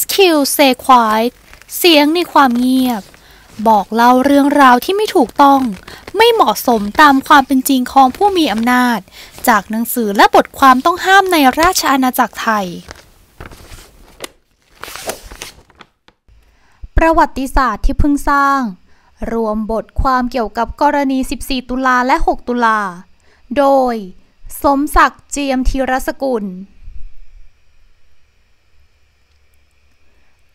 SQ Say Quiet เสียงในความเงียบ บอกเล่าเรื่องราวที่ไม่ถูกต้อง ไม่เหมาะสมตามความเป็นจริงของผู้มีอำนาจ จากหนังสือและบทความต้องห้ามในราชอาณาจักรไทย ประวัติศาสตร์ที่เพิ่งสร้าง รวมบทความเกี่ยวกับกรณี 14 ตุลาและ 6 ตุลา โดย สมศักดิ์เจียมธีรสกุล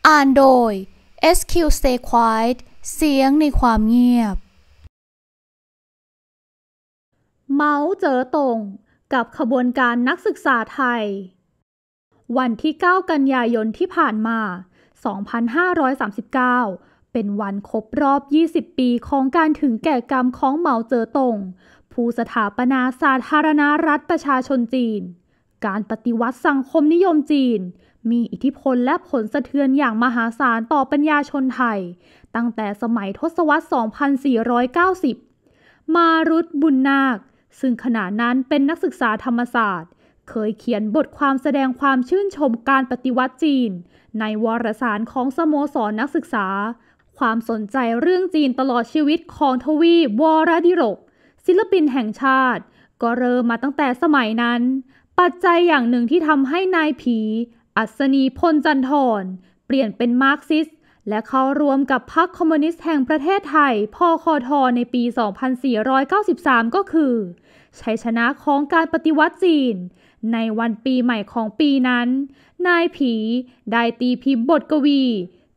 อ่านโดย SQ Stay Quiet เสียงในความเงียบ เมาเจ๋อตง กับขบวนการนักศึกษาไทย วันที่ 9 กันยายนที่ผ่านมา 2539 เป็นวันครบรอบ 20 ปีของการถึงแก่กรรมของเหมาเจ๋อตง ผู้สถาปนาสาธารณรัฐประชาชนจีน การปฏิวัติสังคมนิยมจีนมีอิทธิพลและผลสะเทือนอย่างมหาศาลต่อปัญญาชนไทย ตั้งแต่สมัยทศวรรษ2490 มารุตบุญนาค ซึ่งขณะนั้นเป็นนักศึกษาธรรมศาสตร์ เคยเขียนบทความแสดงความชื่นชมการปฏิวัติจีน ในวารสารของสโมสรนนักศึกษา ความสนใจเรื่องจีนตลอดชีวิตของทวี วรดิรก ศิลปินแห่งชาติ ก็เริ่มมาตั้งแต่สมัยนั้น ปัจจัยอย่างหนึ่งที่ทำให้นายผีอัศนีพลจันทร์เปลี่ยนเป็นมาร์กซิส และเข้ารวมกับพรรคคอมมิวนิสต์แห่งประเทศไทยพคทในปี 2493 ก็คือชัยชนะของการปฏิวัติจีน ในวันปีใหม่ของปีนั้น นายผีได้ตีพิมพ์บทกวี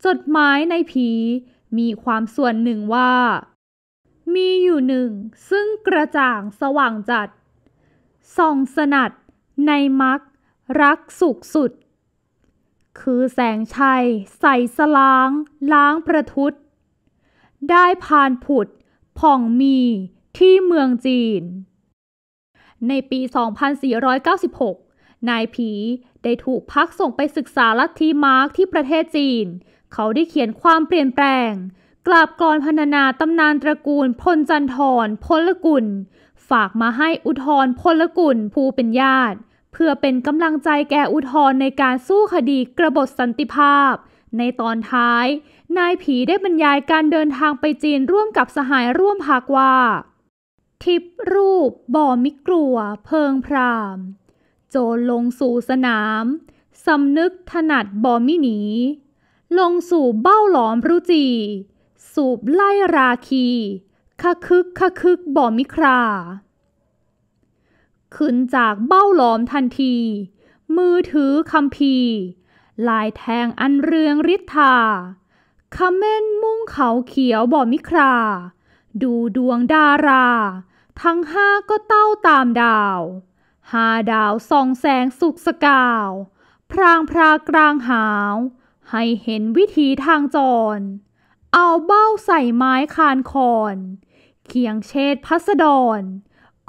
จดหมายนายผีมีความส่วนหนึ่งว่า มีอยู่หนึ่ง ซึ่งกระจ่างสว่างจัดส่องสนัด ในมักรักสุขสุดคือแสงชัยใส่สล้าง ล้างประทุษได้ผ่านผุดผ่องมี ที่เมืองจีน ในปี 2496 นายผีได้ถูกพักส่งไปศึกษาลัทธิมาร์กที่ประเทศจีน เขาได้เขียนความเปลี่ยนแปลงกลาบกรพนานาตำนานตระกูลพลจันทรพลกุล ฝากมาให้อุทธรพลกุลผู้เป็นญาติเพื่อเป็นกำลังใจแก่อุทธรในการสู้คดีกระบฏสันติภาพ ในตอนท้าย นายผีได้บรรยายการเดินทางไปจีนร่วมกับสหายร่วมพากว่า ทิพรูป บ่อมิกลัวเพิงพราม โจรลงสู่สนาม สำนึกถนัดบ่อมิหนี ลงสู่เบ้าหลอมรุจี สูบไล่ราคีคะคึกคะคึกบ่อมิคราขึ้นจากเบ้าหลอมทันที มือถือคำพีลายแทงอันเรืองฤทธาคำเม่นมุ่งเขาเขียวบ่มิครา ดูดวงดารา ทั้งห้าก็เต้าตามดาว หาดาวส่องแสงสุกสกาว พรางพรากลางหาว ให้เห็นวิธีทางจร เอาเบ้าใส่ไม้คานคอนเคียงเชดพัสดร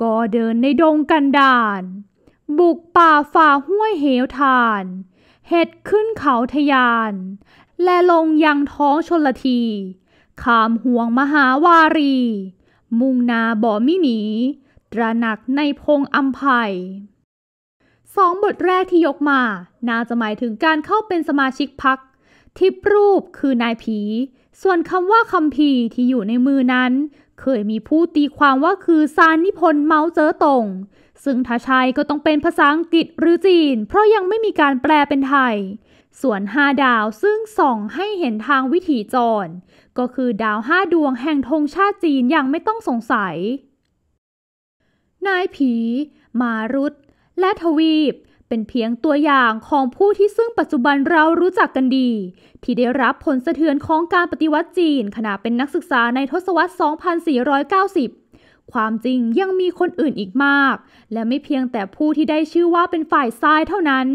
ก็เดินในดงกันดาน บุกป่าฝ่าห้วยเหวทาน เห็ดขึ้นเขาทยาน และลงยังท้องชนละที ขามห่วงมหาวารี มุ่งนาบ่อมิหนี ตระหนักในพงอัมภัย สองบทแรกที่ยกมา น่าจะหมายถึงการเข้าเป็นสมาชิกพักทิพรูปคือนายผี ส่วนคำว่าคำพีที่อยู่ในมือนั้นเคยมีผู้ตีความว่าคือซานนิพนธ์เมาเจอตงซึ่งถ้าใช่ก็ต้องเป็นภาษาอังกฤษหรือจีนเพราะยังไม่มีการแปลเป็นไทย ส่วนห้าดาวซึ่งส่องให้เห็นทางวิถีจร ก็คือดาวห้าดวงแห่งธงชาติจีนอย่างไม่ต้องสงสัย นายผี มารุตและทวีปเป็นเพียงตัวอย่างของผู้ที่ซึ่งปัจจุบันเรารู้จักกันดี ที่ได้รับผลสะเทือนของการปฏิวัติจีน ขณะเป็นนักศึกษาในทศวรรษ 2490 ความจริงยังมีคนอื่นอีกมาก และไม่เพียงแต่ผู้ที่ได้ชื่อว่าเป็นฝ่ายซ้ายเท่านั้น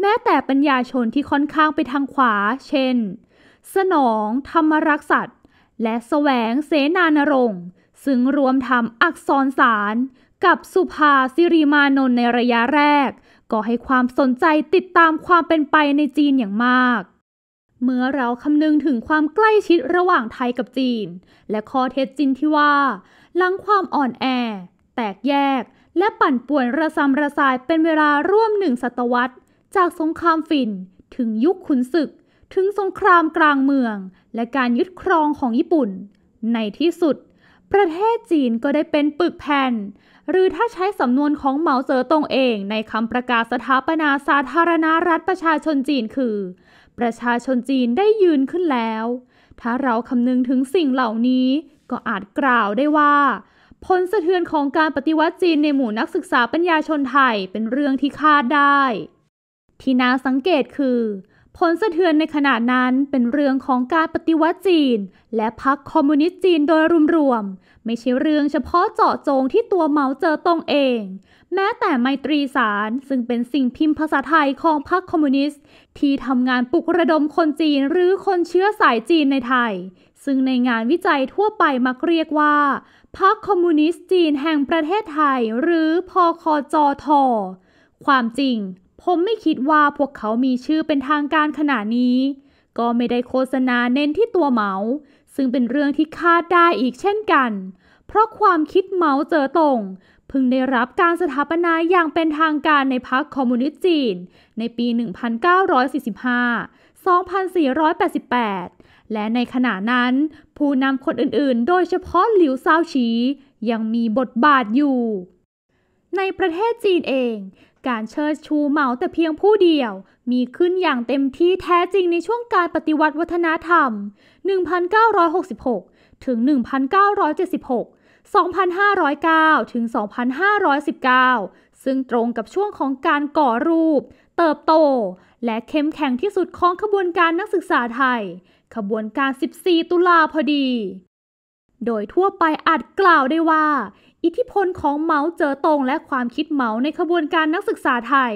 แม้แต่ปัญญาชนที่ค่อนข้างไปทางขวา เช่น สนองธรรมรักษัตและสแสวงเสนานรงค์ ซึ่งรวมทำอักษรสารกับสุภาสิริมานนในระยะแรกก็ให้ความสนใจติดตามความเป็นไปในจีนอย่างมาก เมื่อเราคำนึงถึงความใกล้ชิดระหว่างไทยกับจีน และข้อเท็จจริงที่ว่า หลังความอ่อนแอ แตกแยก และปั่นป่วนระซำระสายเป็นเวลาร่วมหนึ่งศตวรรษ จากสงครามฝิ่นถึงยุคขุนศึก ถึงสงครามกลางเมือง และการยึดครองของญี่ปุ่น ในที่สุด ประเทศจีนก็ได้เป็นปึกแผ่นหรือถ้าใช้สำนวนของเหมาเจ๋อตงเองในคำประกาศสถาปนาสาธารณรัฐประชาชนจีนคือ ประชาชนจีนได้ยืนขึ้นแล้ว ถ้าเราคำนึงถึงสิ่งเหล่านี้ ก็อาจกล่าวได้ว่าผลสะเทือนของการปฏิวัติจีนในหมู่นักศึกษาปัญญาชนไทยเป็นเรื่องที่คาดได้ ที่น่าสังเกตคือผลสะเทือนในขณะนั้นเป็นเรื่องของการปฏิวัติจีน และพรรคคอมมิวนิสต์จีนโดยรวมๆไม่ใช่เรื่องเฉพาะเจาะจงที่ตัวเหมาเจ๋อตงเอง แม้แต่ไมตรีสารซึ่งเป็นสิ่งพิมพ์ภาษาไทยของพรรคคอมมิวนิสต์ที่ทำงานปลุกระดมคนจีนหรือคนเชื้อสายจีนในไทย ซึ่งในงานวิจัยทั่วไปมักเรียกว่าพรรคคอมมิวนิสต์จีนแห่งประเทศไทย หรือพอคอจอทอความจริงผมไม่คิดว่าพวกเขามีชื่อเป็นทางการขนาดนี้ ก็ไม่ได้โฆษณาเน้นที่ตัวเหมา ซึ่งเป็นเรื่องที่คาดได้อีกเช่นกัน เพราะความคิดเหมาเจอตรง เพิ่งได้รับการสถาปนาอย่างเป็นทางการในพรรคคอมมิวนิสต์จีน ในปี 1945 2488 และในขณะนั้น ผู้นำคนอื่นๆ โดยเฉพาะหลิวซาวชียังมีบทบาทอยู่ ในประเทศจีนเองการเชิดชูเหมาแต่เพียงผู้เดียว มีขึ้นอย่างเต็มที่แท้จริงในช่วงการปฏิวัติวัฒนธรรม 1966 ถึง 1976 2,509 ถึง 2,519 ซึ่งตรงกับช่วงของการก่อรูป เติบโตและเข้มแข็งที่สุดของขบวนการนักศึกษาไทย ขบวนการ 14 ตุลาพอดี โดยทั่วไปอาจกล่าวได้ว่าอิทธิพลของเมาเจอตงและความคิดเมาในขบวนการนักศึกษาไทย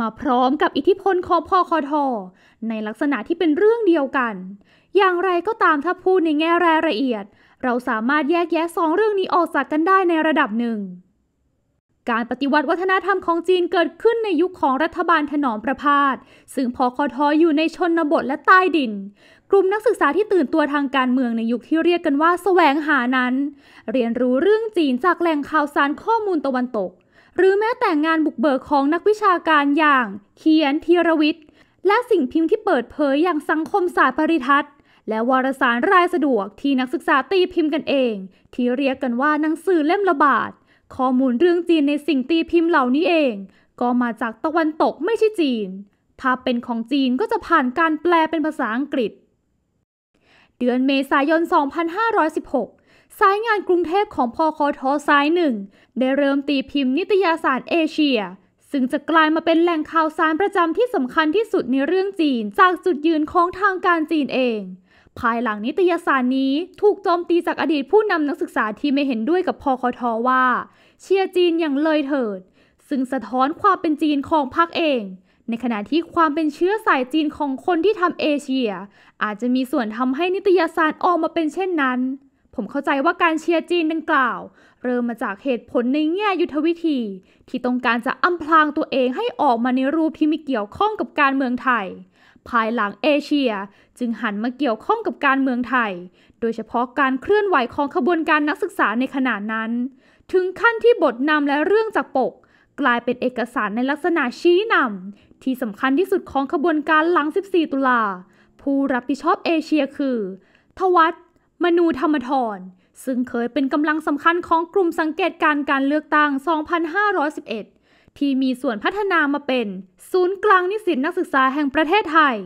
มาพร้อมกับอิทธิพลของพอคอทอในลักษณะที่เป็นเรื่องเดียวกัน อย่างไรก็ตามถ้าพูดในแง่รายละเอียด เราสามารถแยกแยะสองเรื่องนี้ออกจากกันได้ในระดับหนึ่ง การปฏิวัติวัฒนธรรมของจีนเกิดขึ้นในยุคของรัฐบาลถนอมประพาสซึ่งพอคอทออยู่ในชนบทและใต้ดิน กลุ่มนักศึกษาที่ตื่นตัวทางการเมืองในยุคที่เรียกกันว่าสแสวงหานั้นเรียนรู้เรื่องจีนจากแหล่งข่าวสารข้อมูลตะวันตก หรือแม้แต่งานบุกเบิกของนักวิชาการอย่าง เขียนธีรวิทย์ และสิ่งพิมพ์ที่เปิดเผยอย่างสังคมศาสตร์ปริทัศน์และวารสารรายสะดวกที่นักศึกษาตีพิมพ์กันเอง ที่เรียกกันว่าหนังสือเล่มระบาด ข้อมูลเรื่องจีนในสิ่งตีพิมพ์เหล่านี้เอง ก็มาจากตะวันตกไม่ใช่จีน ถ้าเป็นของจีนก็จะผ่านการแปลเป็นภาษาอังกฤษเดือนเมษายน 2516สายงานกรุงเทพของพอคอทอสายหนึ่ง ได้เริ่มตีพิมพ์นิตยสารเอเชีย ซึ่งจะกลายมาเป็นแหล่งข่าวสารประจำที่สำคัญที่สุดในเรื่องจีน จากจุดยืนของทางการจีนเอง ภายหลังนิตยสารนี้ถูกโจมตีจากอดีตผู้นำนักศึกษาที่ไม่เห็นด้วยกับพอคอทอว่า เชียร์จีนอย่างเลยเถิด ซึ่งสะท้อนความเป็นจีนของพรรคเอง ในขณะที่ความเป็นเชื้อสายจีนของคนที่ทำเอเชีย อาจจะมีส่วนทำให้นิตยสารออกมาเป็นเช่นนั้นผมเข้าใจว่าการเชียร์จีนดังกล่าว เริ่มมาจากเหตุผลในแง่ยุทธวิธี ที่ต้องการจะอำพรางตัวเองให้ออกมาในรูปที่มีเกี่ยวข้องกับการเมืองไทย ภายหลังเอเชียจึงหันมาเกี่ยวข้องกับการเมืองไทย โดยเฉพาะการเคลื่อนไหวของขบวนการนักศึกษาในขณะนั้น ถึงขั้นที่บทนำและเรื่องจากปก กลายเป็นเอกสารในลักษณะชี้นำที่สำคัญที่สุดของขบวนการหลัง 14 ตุลาผู้รับผิดชอบเอเชียคือ ทวัตมนูธรรมทรซึ่งเคยเป็นกำลังสำคัญของกลุ่มสังเกตการการเลือกตั้ง2511 ที่มีส่วนพัฒนามาเป็น ศูนย์กลางนิสิตนักศึกษาแห่งประเทศไทย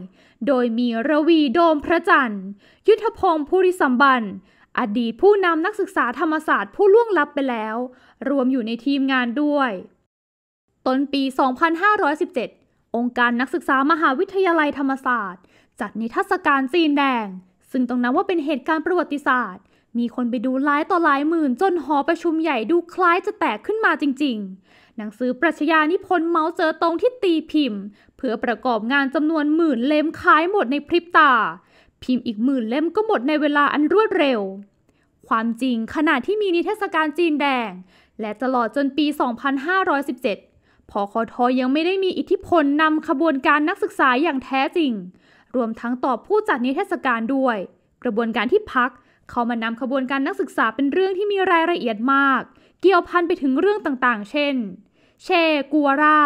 โดยมีระวีโดมพระจันทร์ยุทธพงศ์ภูริสัมบันอดีตผู้นำนักศึกษาธรรมศาสตร์ผู้ล่วงลับไปแล้ว รวมอยู่ในทีมงานด้วยต้นปี 2517 องค์การนักศึกษามหาวิทยาลัยธรรมศาสตร์ จัดนิทรรศการจีนแดงึ่งต้องนับว่าเป็นเหตุการณ์ประวัติศาสตร์ มีคนไปดูหลายต่อหลายหมื่นจนหอประชุมใหญ่ดูคล้ายจะแตกขึ้นมาจริงๆ หนังสือปรัชญานิพนธ์เมาเจอตรงที่ตีพิมพ์ เพื่อประกอบงานจำนวนหมื่นเล่มขายหมดในพริบตา พิมพ์อีกหมื่นเล่มก็หมดในเวลาอันรวดเร็ว ความจริงขณะที่มีนิทรรศการจีนแดง และตลอดจนปี 2517พอคอทอยังไม่ได้มีอิทธิพลนำขบวนการนักศึกษาอย่างแท้จริงรวมทั้งตอบผู้จัดนิเทศการด้วย กระบวนการที่พัก เขามานำขบวนการนักศึกษาเป็นเรื่องที่มีรายละเอียดมาก เกี่ยวพันไปถึงเรื่องต่างๆ เช่น เช กัวรา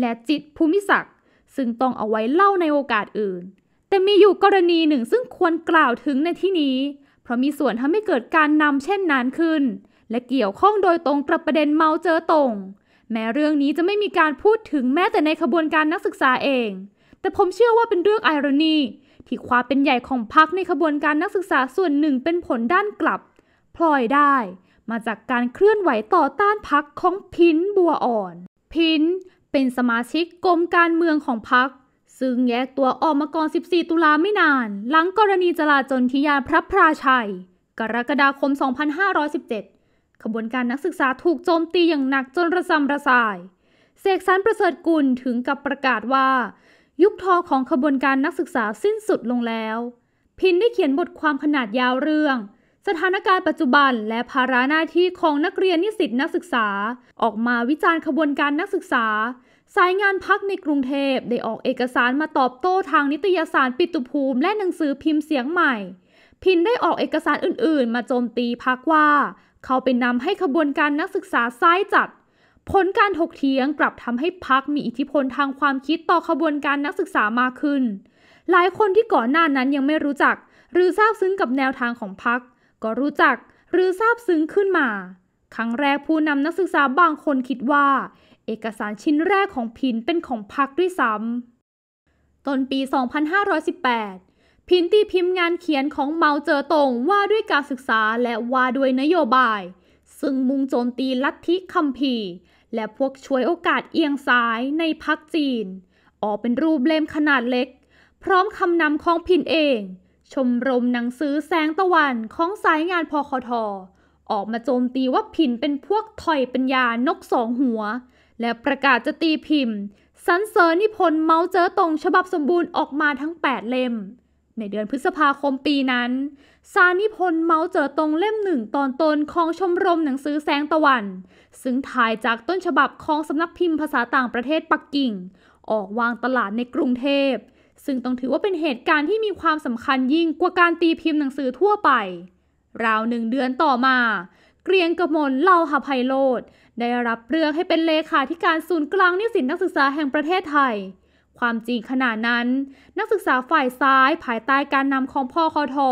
และจิตภูมิศักดิ์ซึ่งต้องเอาไว้เล่าในโอกาสอื่น แต่มีอยู่กรณีหนึ่งซึ่งควรกล่าวถึงในที่นี้ เพราะมีส่วนทำให้เกิดการนำเช่นนั้นขึ้น และเกี่ยวข้องโดยตรงกับประเด็นเมาเจอตรงแม้เรื่องนี้จะไม่มีการพูดถึงแม้แต่ในขบวนการนักศึกษาเองแต่ผมเชื่อว่าเป็นเรื่องไอรอนี ที่ความเป็นใหญ่ของพรรคในขบวนการนักศึกษาส่วนหนึ่งเป็นผลด้านกลับพลอยได้ มาจากการเคลื่อนไหวต่อต้านพรรคของพินบัวอ่อน พินเป็นสมาชิกกรมการเมืองของพรรคซึ่งแยกตัวออกมาก่อน14 ตุลาไม่นาน หลังกรณีจลาจลที่ยาพระพราชัย กรกฎาคม 2517 ขบวนการนักศึกษาถูกโจมตีอย่างหนักจนระสำระสายเสกสรรประเสริฐกุลถึงกับประกาศว่ายุคทองของขบวนการนักศึกษาสิ้นสุดลงแล้ว พินได้เขียนบทความขนาดยาวเรื่อง สถานการณ์ปัจจุบันและภาระหน้าที่ของนักเรียนนิสิตนักศึกษา ออกมาวิจารณ์ขบวนการนักศึกษาสายงานพักในกรุงเทพได้ออกเอกสารมาตอบโต้ทางนิตยสารปิตุภูมิ และหนังสือพิมพ์เสียงใหม่ พินได้ออกเอกสารอื่น ๆ มาโจมตีพักว่า เขาเป็นนำให้ขบวนการนักศึกษาซ้ายจัดผลการถกเถียงกลับทำให้พักมีอิทธิพลทางความคิดต่อขบวนการนักศึกษามากขึ้น หลายคนที่ก่อนหน้านั้นยังไม่รู้จัก หรือทราบซึ้งกับแนวทางของพักก็รู้จักหรือทราบซึ้งขึ้นมา ครั้งแรกผู้นำนักศึกษาบางคนคิดว่า เอกสารชิ้นแรกของพินเป็นของพักด้วยซ้ำต้นปี 2518 พินตีพิมพ์งานเขียนของเมาเจอตงว่าด้วยการศึกษาและว่าด้วยนโยบายึ่งมุงโจมตีลัทธิคัมภีร์และพวกช่วยโอกาสเอียงซ้ายในพักจีน ออกเป็นรูปเล่มขนาดเล็ก พร้อมคำนำของพินเอง ชมรมหนังสือแสงตะวันของสายงานพคทออกมาโจมตีว่าพินเป็นพวกถอยปัญญา นกสองหัว และประกาศจะตีพิมพ์ สันเอร์นิพนธ์เมาเจอตรงฉบับสมบูรณ์ออกมาทั้ง8เล่มในเดือนพฤษภาคมปีนั้น สานิพนธ์เมาเจอตรงเล่มหนึ่งตอนตนของชมรมหนังสือแสงตะวัน ซึ่งถ่ายจากต้นฉบับของสำนักพิมพ์ภาษาต่างประเทศปักกิ่ง ออกวางตลาดในกรุงเทพ ซึ่งต้องถือว่าเป็นเหตุการณ์ที่มีความสำคัญยิ่งกว่าการตีพิมพ์หนังสือทั่วไป ราวหนึ่งเดือนต่อมา เกรียงกมลเล่าหาไพโรดได้รับเลือกให้เป็นเลขาธิการศูนย์กลางนิสิตนักศึกษาแห่งประเทศไทยความจริงขนาดนั้น นักศึกษาฝ่ายซ้ายภายใต้การนำของพ่อคอทอ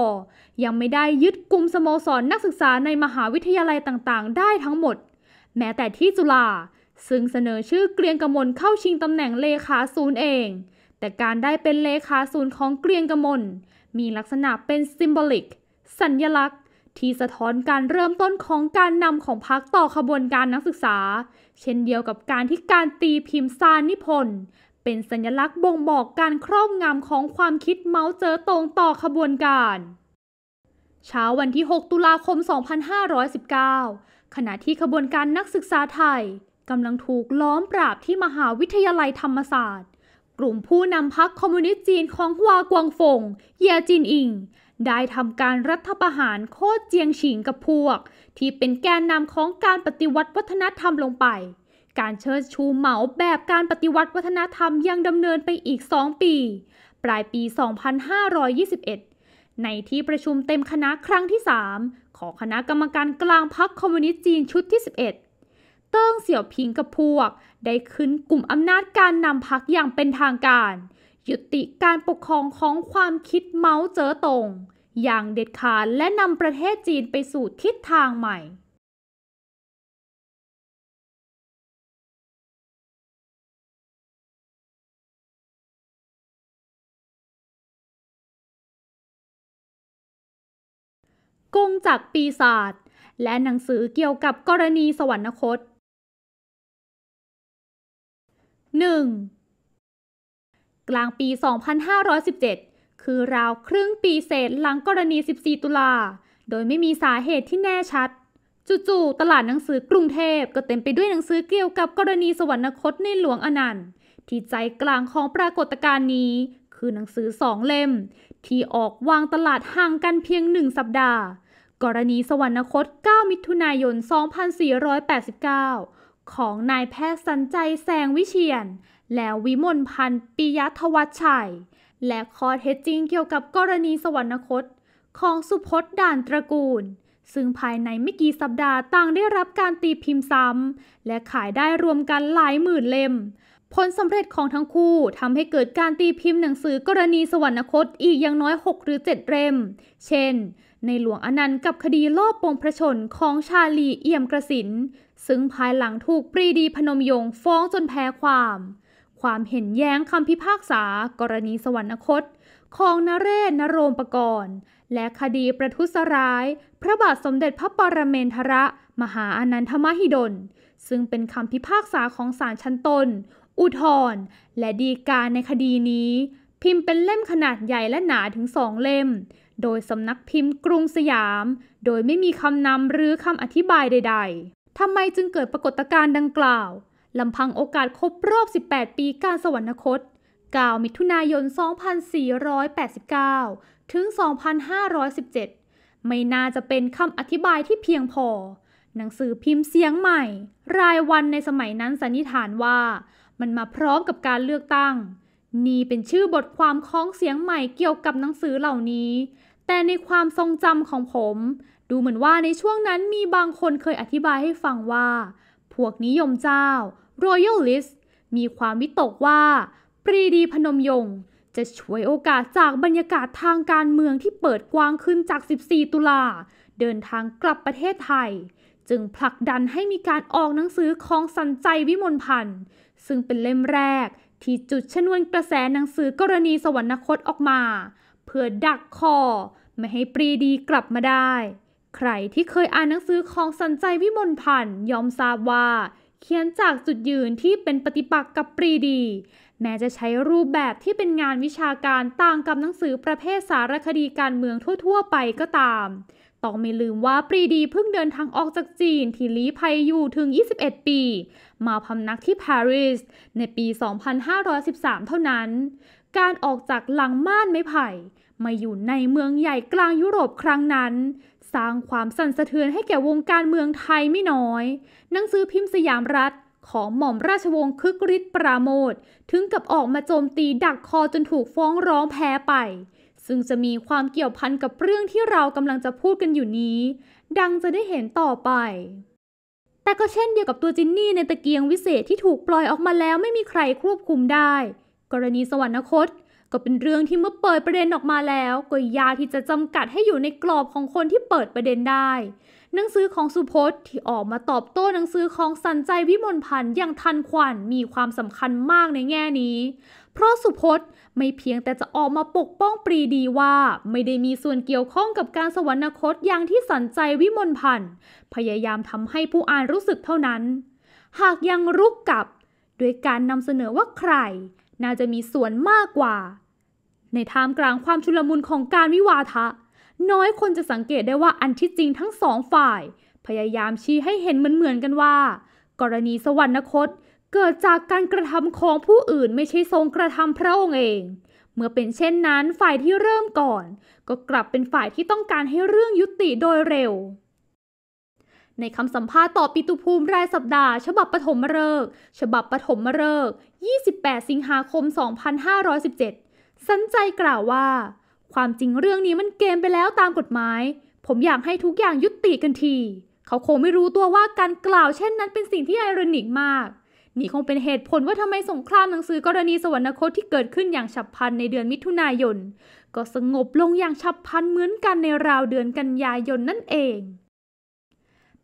ยังไม่ได้ยึดกลุ่มสโมสรนนักศึกษาในมหาวิทยาลัยต่าง ๆ ได้ทั้งหมด แม้แต่ที่จุฬาซึ่งเสนอชื่อเกรียงกมลเข้าชิงตำแหน่งเลขาศูนย์เอง แต่การได้เป็นเลขาศูนย์ของเกรียงกมลมีลักษณะเป็นซิมโบลิกสัญญลักษณ์ที่สะท้อนการเริ่มต้นของการนำของพรรคต่อขบวนการนักศึกษา เช่นเดียวกับการที่การตีพิมพ์ซานนิพนธ์เป็นสัญลักษณ์บ่งบอกการครอบงำของความคิดเมาเจอตรงต่อขบวนการ เช้าวันที่ 6 ตุลาคม 2519 ขณะที่ขบวนการนักศึกษาไทยกำลังถูกล้อมปราบที่มหาวิทยาลัยธรรมศาสตร์ กลุ่มผู้นำพักคอมมิวนิสต์จีนของฮวากวงฟงเยจินอิงได้ทำการรัฐประหารโคตเจียงฉิงกับพวก ที่เป็นแกนนำของการปฏิวัติวัฒนธรรมลงไปการเชิดชูเหมาแบบการปฏิวัติวัฒนธรรมยังดำเนินไปอีก 2 ปี ปลายปี 2521 ในที่ประชุมเต็มคณะครั้งที่ 3 ของคณะกรรมการกลางพรรคคอมมิวนิสต์จีนชุดที่ 11เติ้งเสี่ยวผิงกับพวก ได้ขึ้นกลุ่มอำนาจการนำพรรคอย่างเป็นทางการ ยุติการปกครองของความคิดเมาเจ๋อตงอย่างเด็ดขาดและนำประเทศจีนไปสู่ทิศทางใหม่กงจากปีศาจและหนังสือเกี่ยวกับกรณีสวรรคต 1. กลางปี 2517 คือราวครึ่งปีเศษหลังกรณี 14 ตุลา โดยไม่มีสาเหตุที่แน่ชัด จู่ๆตลาดหนังสือกรุงเทพก็เต็มไปด้วยหนังสือเกี่ยวกับกรณีสวรรคตในหลวงอนันต์ ที่ใจกลางของปรากฏการณ์นี้คือหนังสือสองเล่มที่ออกวางตลาดห่างกันเพียงหนึ่งสัปดาห์กรณีสวรรคต 9 มิถุนายน 2489 ของนายแพทย์สันใจแสงวิเชียน แล้ววิมลพันธ์ปิยะทวัชชัย และข้อเท็จจริงเกี่ยวกับกรณีสวรรคต ของสุพจน์ด่านตระกูล ซึ่งภายในไม่กี่สัปดาห์ต่างได้รับการตีพิมพ์ซ้ำ และขายได้รวมกันหลายหมื่นเล่ม ผลสำเร็จของทั้งคู่ทำให้เกิดการตีพิมพ์หนังสือกรณีสวรรคตอีกอย่างน้อย 6 หรือ7เล่ม เช่นในหลวงอนันต์กับคดีลอบปงพระชนของชาลีเอี่ยมกระสินซึ่งภายหลังถูกปรีดีพนมยงฟ้องจนแพ้ความ ความเห็นแย้งคำพิพากษากรณีสวรรคตของนเรศนโรมปกรณ์และคดีประทุษร้าย พระบาทสมเด็จพระปรเมนทรมหาอนันทมหิดล ซึ่งเป็นคำพิพากษาของศาลชั้นต้น อุทธรณ์และดีกาในคดีนี้ พิมพ์เป็นเล่มขนาดใหญ่และหนาถึงสองเล่มโดยสำนักพิมพ์กรุงสยาม โดยไม่มีคำนำหรือคำอธิบายใดๆ ทำไมจึงเกิดปรากฏการณ์ดังกล่าว ลำพังโอกาสครบรอบ 18 ปีการสวรรคตกวมิถุนายน 2489 ถึง 2517 ไม่น่าจะเป็นคำอธิบายที่เพียงพอ หนังสือพิมพ์เสียงใหม่ รายวันในสมัยนั้นสันนิษฐานว่า มันมาพร้อมกับการเลือกตั้ง นี่เป็นชื่อบทความของเสียงใหม่เกี่ยวกับหนังสือเหล่านี้แต่ในความทรงจำของผม ดูเหมือนว่าในช่วงนั้นมีบางคนเคยอธิบายให้ฟังว่า พวกนิยมเจ้า Royalist มีความวิตกว่า ปรีดีพนมยงค์จะช่วยโอกาสจากบรรยากาศทางการเมืองที่เปิดกว้างขึ้นจาก 14 ตุลา เดินทางกลับประเทศไทย จึงผลักดันให้มีการออกหนังสือของสันใจวิมลพันธ์ซึ่งเป็นเล่มแรกที่จุดชนวนกระแสหนังสือกรณีสวรรคตออกมาพื่อดักคอ ไม่ให้ปรีดีกลับมาได้ ใครที่เคยอ่านหนังสือของสันใจวิมลพันธ์ยอมทราบว่า เขียนจากจุดยืนที่เป็นปฏิปักษ์กับปรีดี แม้จะใช้รูปแบบที่เป็นงานวิชาการต่างกับหนังสือประเภทสารคดีการเมืองทั่วๆไปก็ตาม ต้องไม่ลืมว่าปรีดีเพิ่งเดินทางออกจากจีนที่ลี้ภัยอยู่ถึง 21 ปี มาพำนักที่ปารีสในปี2513 เท่านั้น การออกจากหลังม่านไม้ไผ่มาอยู่ในเมืองใหญ่กลางยุโรปครั้งนั้น สร้างความสั่นสะเทือนให้แก่วงการเมืองไทยไม่น้อย หนังสือพิมพ์สยามรัฐ ของหม่อมราชวงศ์คึกฤทธิ์ปราโมทถึงกับออกมาโจมตีดักคอจนถูกฟ้องร้องแพ้ไป ซึ่งจะมีความเกี่ยวพันกับเรื่องที่เรากำลังจะพูดกันอยู่นี้ ดังจะได้เห็นต่อไป แต่ก็เช่นเดียวกับตัวจินนี่ในตะเกียงวิเศษที่ถูกปล่อยออกมาแล้วไม่มีใครควบคุมได้ กรณีสวรรคตก็เป็นเรื่องที่เมื่อเปิดประเด็นออกมาแล้วก็ยากที่จะจำกัดให้อยู่ในกรอบของคนที่เปิดประเด็นได้ หนังสือของสุพจน์ที่ออกมาตอบโต้หนังสือของสันใจวิมลพันธ์อย่างทันควันมีความสำคัญมากในแง่นี้ เพราะสุพจน์ไม่เพียงแต่จะออกมาปกป้องปรีดีว่าไม่ได้มีส่วนเกี่ยวข้องกับการสวรรคตอย่างที่สันใจวิมลพันธ์พยายามทำให้ผู้อ่านรู้สึกเท่านั้น หากยังรุกกลับด้วยการนำเสนอว่าใคร น่าจะมีส่วนมากกว่าในท่ามกลางความชุลมุนของการวิวาทะ น้อยคนจะสังเกตได้ว่าอันที่จริงทั้งสองฝ่าย พยายามชี้ให้เห็นเหมือนๆกันว่า กรณีสวรรคต เกิดจากการกระทำของผู้อื่นไม่ใช่ทรงกระทำพระองค์เอง เมื่อเป็นเช่นนั้นฝ่ายที่เริ่มก่อน ก็กลับเป็นฝ่ายที่ต้องการให้เรื่องยุติโดยเร็ว ในคำสัมภาษณ์ต่อปิตุภูมิรายสัปดาห์ ฉบับปฐมฤกษ์ฉบับปฐมฤกษ์28 สิงหาคม 2517สันใจกล่าวว่า ความจริงเรื่องนี้มันเกมไปแล้วตามกฎหมาย ผมอยากให้ทุกอย่างยุติกันที เขาคงไม่รู้ตัวว่าการกล่าว เช่น นั้นเป็นสิ่งที่ไอรอนิกมาก นี่คงเป็นเหตุผลว่าทำไมสงครามหนังสือกรณีสวรรคตที่เกิดขึ้นอย่างฉับพลันในเดือนมิถุนายน ก็สงบลงอย่างฉับพลันเหมือนกันในราวเดือนกันยายนนั่นเอง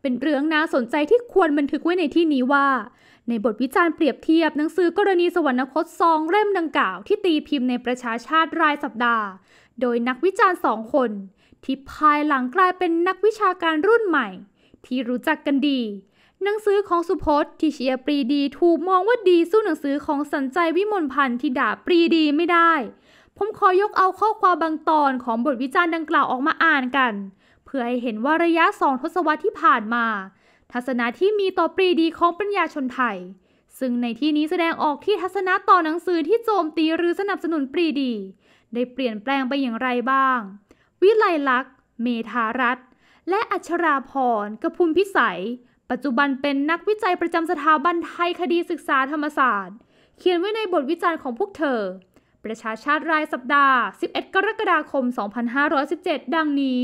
เป็นเรื่องน่าสนใจที่ควรบันทึกไว้ในที่นี้ว่าในบทวิจารณ์เปรียบเทียบหนังสือกรณีสวรรคตซองเล่มดังกล่าวที่ตีพิมพ์ในประชาชาติรายสัปดาห์ โดยนักวิจารณ์สองคนที่ภายหลังกลายเป็นนักวิชาการรุ่นใหม่ ที่รู้จักกันดี หนังสือของสุพจน์ที่เชียร์ปรีดีถูกมองว่าดีสู้หนังสือของสันใจวิมลพันธ์ที่ด่าปรีดีไม่ได้ ผมขอยกเอาข้อความบางตอนของบทวิจารณ์ดังกล่าวออกมาอ่านกัน เพื่อให้เห็นว่าระยะสองทศวรรษที่ผ่านมาทัศนะที่มีต่อปรีดีของปัญญาชนไทย ซึ่งในที่นี้แสดงออกที่ทัศนะต่อหนังสือที่โจมตีหรือสนับสนุนปรีดี ได้เปลี่ยนแปลงไปอย่างไรบ้าง วิไลลักษณ์ เมธารัตน์และอัชราพร กระพุมพิสัย ปัจจุบันเป็นนักวิจัยประจำสถาบันไทยคดีศึกษาธรรมศาสตร์ เขียนไว้ในบทวิจารณ์ของพวกเธอ ประชาชาติรายสัปดาห์ 11 กรกฎาคม 2517 ดังนี้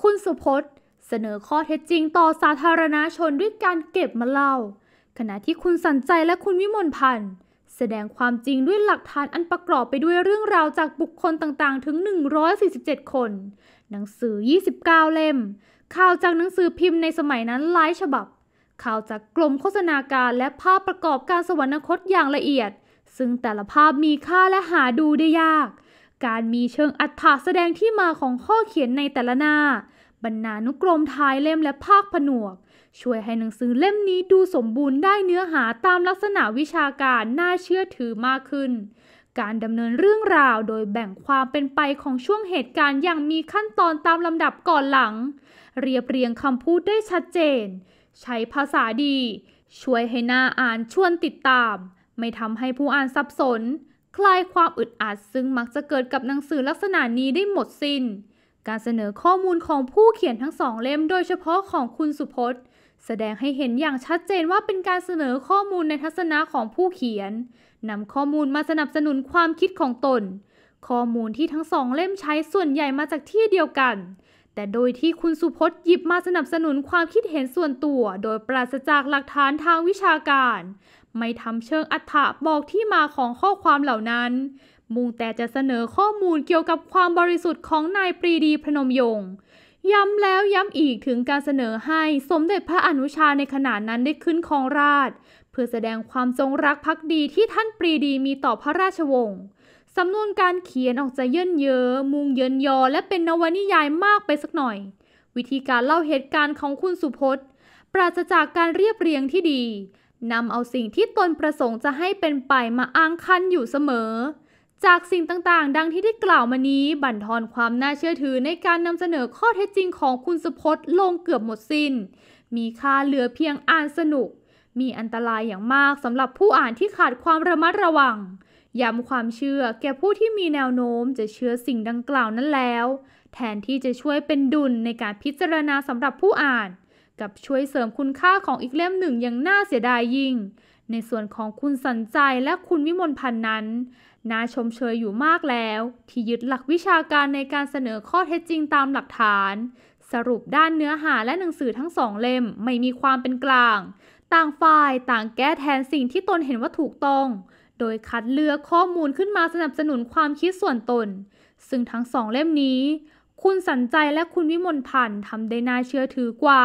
คุณสุพจน์เสนอข้อเท็จจริงต่อสาธารณชนด้วยการเก็บมาเล่า ขณะที่คุณสันใจและคุณวิมลพันธ์แสดงความจริงด้วยหลักฐานอันประกอบไปด้วยเรื่องราวจากบุคคลต่างๆ ถึง 147 คน หนังสือ 29 เล่มข่าวจากหนังสือพิมพ์ในสมัยนั้นหลายฉบับ ข่าวจากกลมโฆษณาการและภาพประกอบการสวรรคตอย่างละเอียด ซึ่งแต่ละภาพมีค่าและหาดูได้ยาก การมีเชิงอัตฐะแสดงที่มาของข้อเขียนในแต่ละหน้าบรรณานุกรมท้ายเล่มและภาคผนวก ช่วยให้หนังสือเล่มนี้ดูสมบูรณ์ได้เนื้อหาตามลักษณะวิชาการน่าเชื่อถือมากขึ้น การดำเนินเรื่องราวโดยแบ่งความเป็นไปของช่วงเหตุการณ์อย่างมีขั้นตอนตามลำดับก่อนหลัง เรียบเรียงคำพูดได้ชัดเจน ใช้ภาษาดี ช่วยให้หน้าอ่านชวนติดตาม ไม่ทำให้ผู้อ่านสับสน คลายความอึดอัดซึ่งมักจะเกิดกับหนังสือลักษณะนี้ได้หมดสิน้นการเสนอข้อมูลของผู้เขียนทั้งสองเล่มโดยเฉพาะของคุณสุพจน์ แสดงให้เห็นอย่างชัดเจนว่าเป็นการเสนอข้อมูลในทัศนะของผู้เขียนนำข้อมูลมาสนับสนุนความคิดของตน ข้อมูลที่ทั้งสองเล่มใช้ส่วนใหญ่มาจากที่เดียวกัน แต่โดยที่คุณสุพจน์หยิบมาสนับสนุนความคิดเห็นส่วนตัว โดยปราศจากหลักฐานทางวิชาการ ไม่ทำเชิงอัตฐะบอกที่มาของข้อความเหล่านั้นมุ่งแต่จะเสนอข้อมูลเกี่ยวกับความบริสุทธิ์ของนายปรีดีพนมยงค์ ย้ำแล้วย้ำอีกถึงการเสนอให้สมเด็จพระอนุชาในขณะนั้นได้ขึ้นครองราช เพื่อแสดงความจงรักภักดีที่ท่านปรีดีมีต่อพระราชวงศ์ สำนวนการเขียนออกจะเยินเยอ มุงเยินยอและเป็นนวนิยายมากไปสักหน่อย วิธีการเล่าเหตุการณ์ของคุณสุพจน์ ปราศจากการเรียบเรียงที่ดี นำเอาสิ่งที่ตนประสงค์จะให้เป็นไปมาอ้างคันอยู่เสมอจากสิ่งต่างๆ ดังที่ได้กล่าวมานี้ บั่นทอนความน่าเชื่อถือในการนำเสนอข้อเท็จจริงของคุณสุพจน์ลงเกือบหมดสิน้น มีค่าเหลือเพียงอ่านสนุก มีอันตรายอย่างมากสำหรับผู้อ่านที่ขาดความระมัดระวังย้ำความเชื่อแก่ผู้ที่มีแนวโน้มจะเชื่อสิ่งดังกล่าวนั้นแล้ว แทนที่จะช่วยเป็นดุลในการพิจารณาสำหรับผู้อ่าน กับช่วยเสริมคุณค่าของอีกเล่มหนึ่งอย่างน่าเสียดายยิ่ง ในส่วนของคุณสันใจและคุณวิมลพันธ์นั้นน่าชมเชยอยู่มากแล้ว ที่ยึดหลักวิชาการในการเสนอข้อเท็จจริงตามหลักฐาน สรุปด้านเนื้อหาและหนังสือทั้งสองเล่มไม่มีความเป็นกลาง ต่างฝ่าย ต่างแก้แทนสิ่งที่ตนเห็นว่าถูกต้อง โดยคัดเลือกข้อมูลขึ้นมาสนับสนุนความคิดส่วนตน ซึ่งทั้งสองเล่มนี้ คุณสันใจและคุณวิมลพันธ์ทำได้น่าเชื่อถือกว่า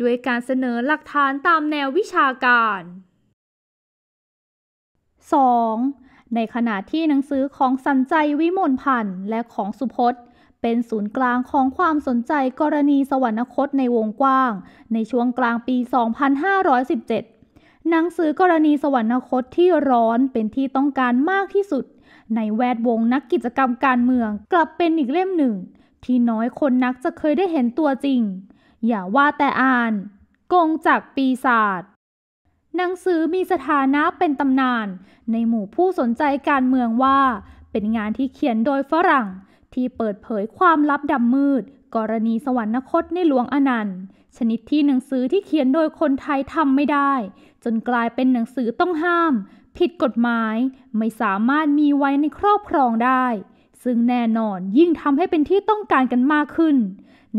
ด้วยการเสนอหลักฐานตามแนววิชาการ 2. ในขณะที่หนังสือของสันใจวิมลพันธ์และของสุพจน์ เป็นศูนย์กลางของความสนใจกรณีสวรรคตในวงกว้าง ในช่วงกลางปี 2517 หนังสือกรณีสวรรคตที่ร้อนเป็นที่ต้องการมากที่สุดในแวดวงนักกิจกรรมการเมืองกลับเป็นอีกเล่มหนึ่ง ที่น้อยคนนักจะเคยได้เห็นตัวจริง อย่าว่าแต่อ่าน กงจากปีศาจหนังสือมีสถานะเป็นตำนานในหมู่ผู้สนใจการเมืองว่า เป็นงานที่เขียนโดยฝรั่ง ที่เปิดเผยความลับดำมืด กรณีสวรรคตในหลวงอนันต์ ชนิดที่หนังสือที่เขียนโดยคนไทยทำไม่ได้ จนกลายเป็นหนังสือต้องห้าม ผิดกฎหมายไม่สามารถมีไว้ในครอบครองได้ ซึ่งแน่นอนยิ่งทำให้เป็นที่ต้องการกันมากขึ้น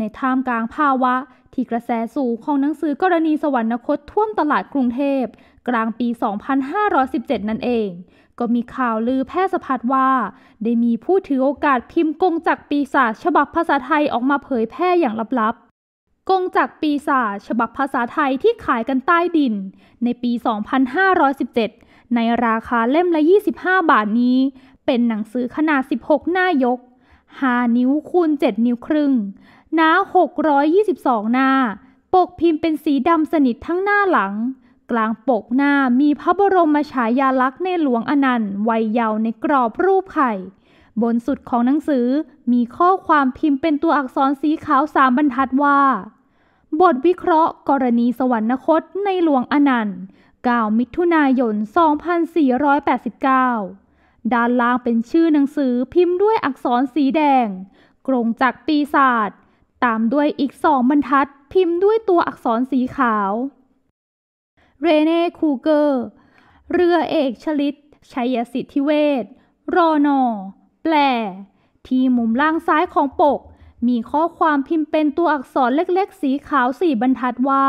ในท่ามกลางภาวะที่กระแสสูงของหนังสือกรณีสวรรคต ท่วมตลาดกรุงเทพ กลางปี 2517 นั่นเอง ก็มีข่าวลือแพร่สะพัดว่า ได้มีผู้ถือโอกาสพิมพ์กงจากปีศาจฉบับภาษาไทยออกมาเผยแพร่อย่างลับๆ กงจากปีศาจฉบับภาษาไทยที่ขายกันใต้ดิน ในปี 2517 ในราคาเล่มละ 25 บาทนี้ เป็นหนังสือขนาด 16หน้ายก5นิ้วคูณ 7 นิ้วครึ่งหนา622 หน้า ปกพิมพ์เป็นสีดำสนิททั้งหน้าหลัง กลางปกหน้ามีพระบรมฉายาลักษณ์ในหลวงอนันต์วัยเยาว์ในกรอบรูปไข่ บนสุดของหนังสือมีข้อความพิมพ์เป็นตัวอักษรสีขาวสามบรรทัดว่า บทวิเคราะห์กรณีสวรรคตในหลวงอนันต์กวมิถุนายน 2489 ด้านล่างเป็นชื่อหนังสือพิมพ์ด้วยอักษรสีแดงกรงจากปีศาจตามด้วยอีกสองบรรทัดพิมพ์ด้วยตัวอักษรสีขาว เรเน่คูเกอร์ เรือเอกชลิตชัยสิทธิเวชรอนอแปล ที่มุมล่างซ้ายของปก มีข้อความพิมพ์เป็นตัวอักษรเล็กๆสีขาวสี่บรรทัดว่า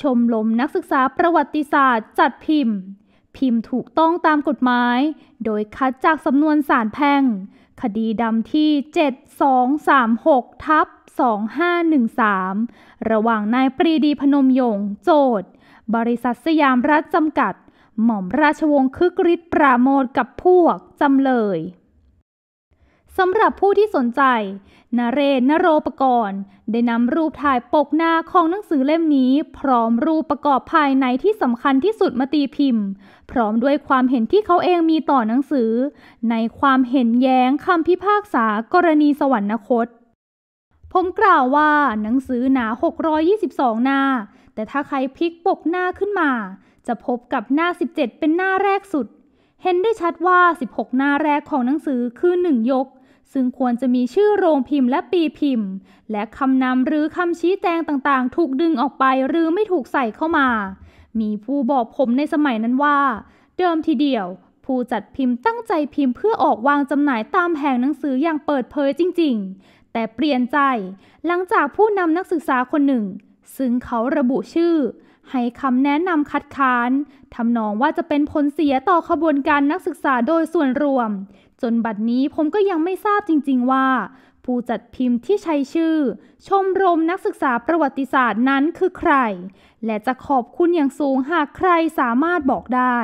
ชมลมนักศึกษาประวัติศาสตร์จัดพิมพ์ พิมพ์ถูกต้องตามกฎหมาย โดยคัดจากสำนวนสารแพ่ง คดีดำที่7236ทับ2513 ระหว่างนายปรีดีพนมยงค์โจด์บริษัทสยามรัฐจำกัด หม่อมราชวงศ์คึกฤทธิ์ปราโมทกับพวก จำเลย สำหรับผู้ที่สนใจ นเรนนโรปกรณ์ได้นำรูปถ่ายปกหน้าของหนังสือเล่มนี้ พร้อมรูปประกอบภายในที่สำคัญที่สุดมาตีพิมพ์ พร้อมด้วยความเห็นที่เขาเองมีต่อหนังสือ ในความเห็นแย้งคำพิพากษากรณีสวรรคตผมกล่าวว่าหนังสือหนา 622 หน้า แต่ถ้าใครพลิกปกหน้าขึ้นมา จะพบกับหน้า 17 เป็นหน้าแรกสุด เห็นได้ชัดว่า 16 หน้าแรกของหนังสือคือ1ยก ซึ่งควรจะมีชื่อโรงพิมพ์และปีพิมพ์ และคำนำหรือคำชี้แจงต่างๆ ถูกดึงออกไปหรือไม่ถูกใส่เข้ามา มีผู้บอกผมในสมัยนั้นว่า เดิมทีเดียว ผู้จัดพิมพ์ตั้งใจพิมพ์เพื่อออกวางจำหน่ายตามแผงหนังสืออย่างเปิดเผยจริงแต่เปลี่ยนใจหลังจากผู้นำนักศึกษาคนหนึ่ง ซึ่งเขาระบุชื่อ ให้คำแนะนำคัดค้านทำนองว่าจะเป็นผลเสียต่อขบวนการนักศึกษาโดยส่วนรวม จนบัดนี้ผมก็ยังไม่ทราบจริงๆว่า ผู้จัดพิมพ์ที่ใช้ชื่อ ชมรมนักศึกษาประวัติศาสตร์นั้นคือใคร และจะขอบคุณอย่างสูงหากใครสามารถบอกได้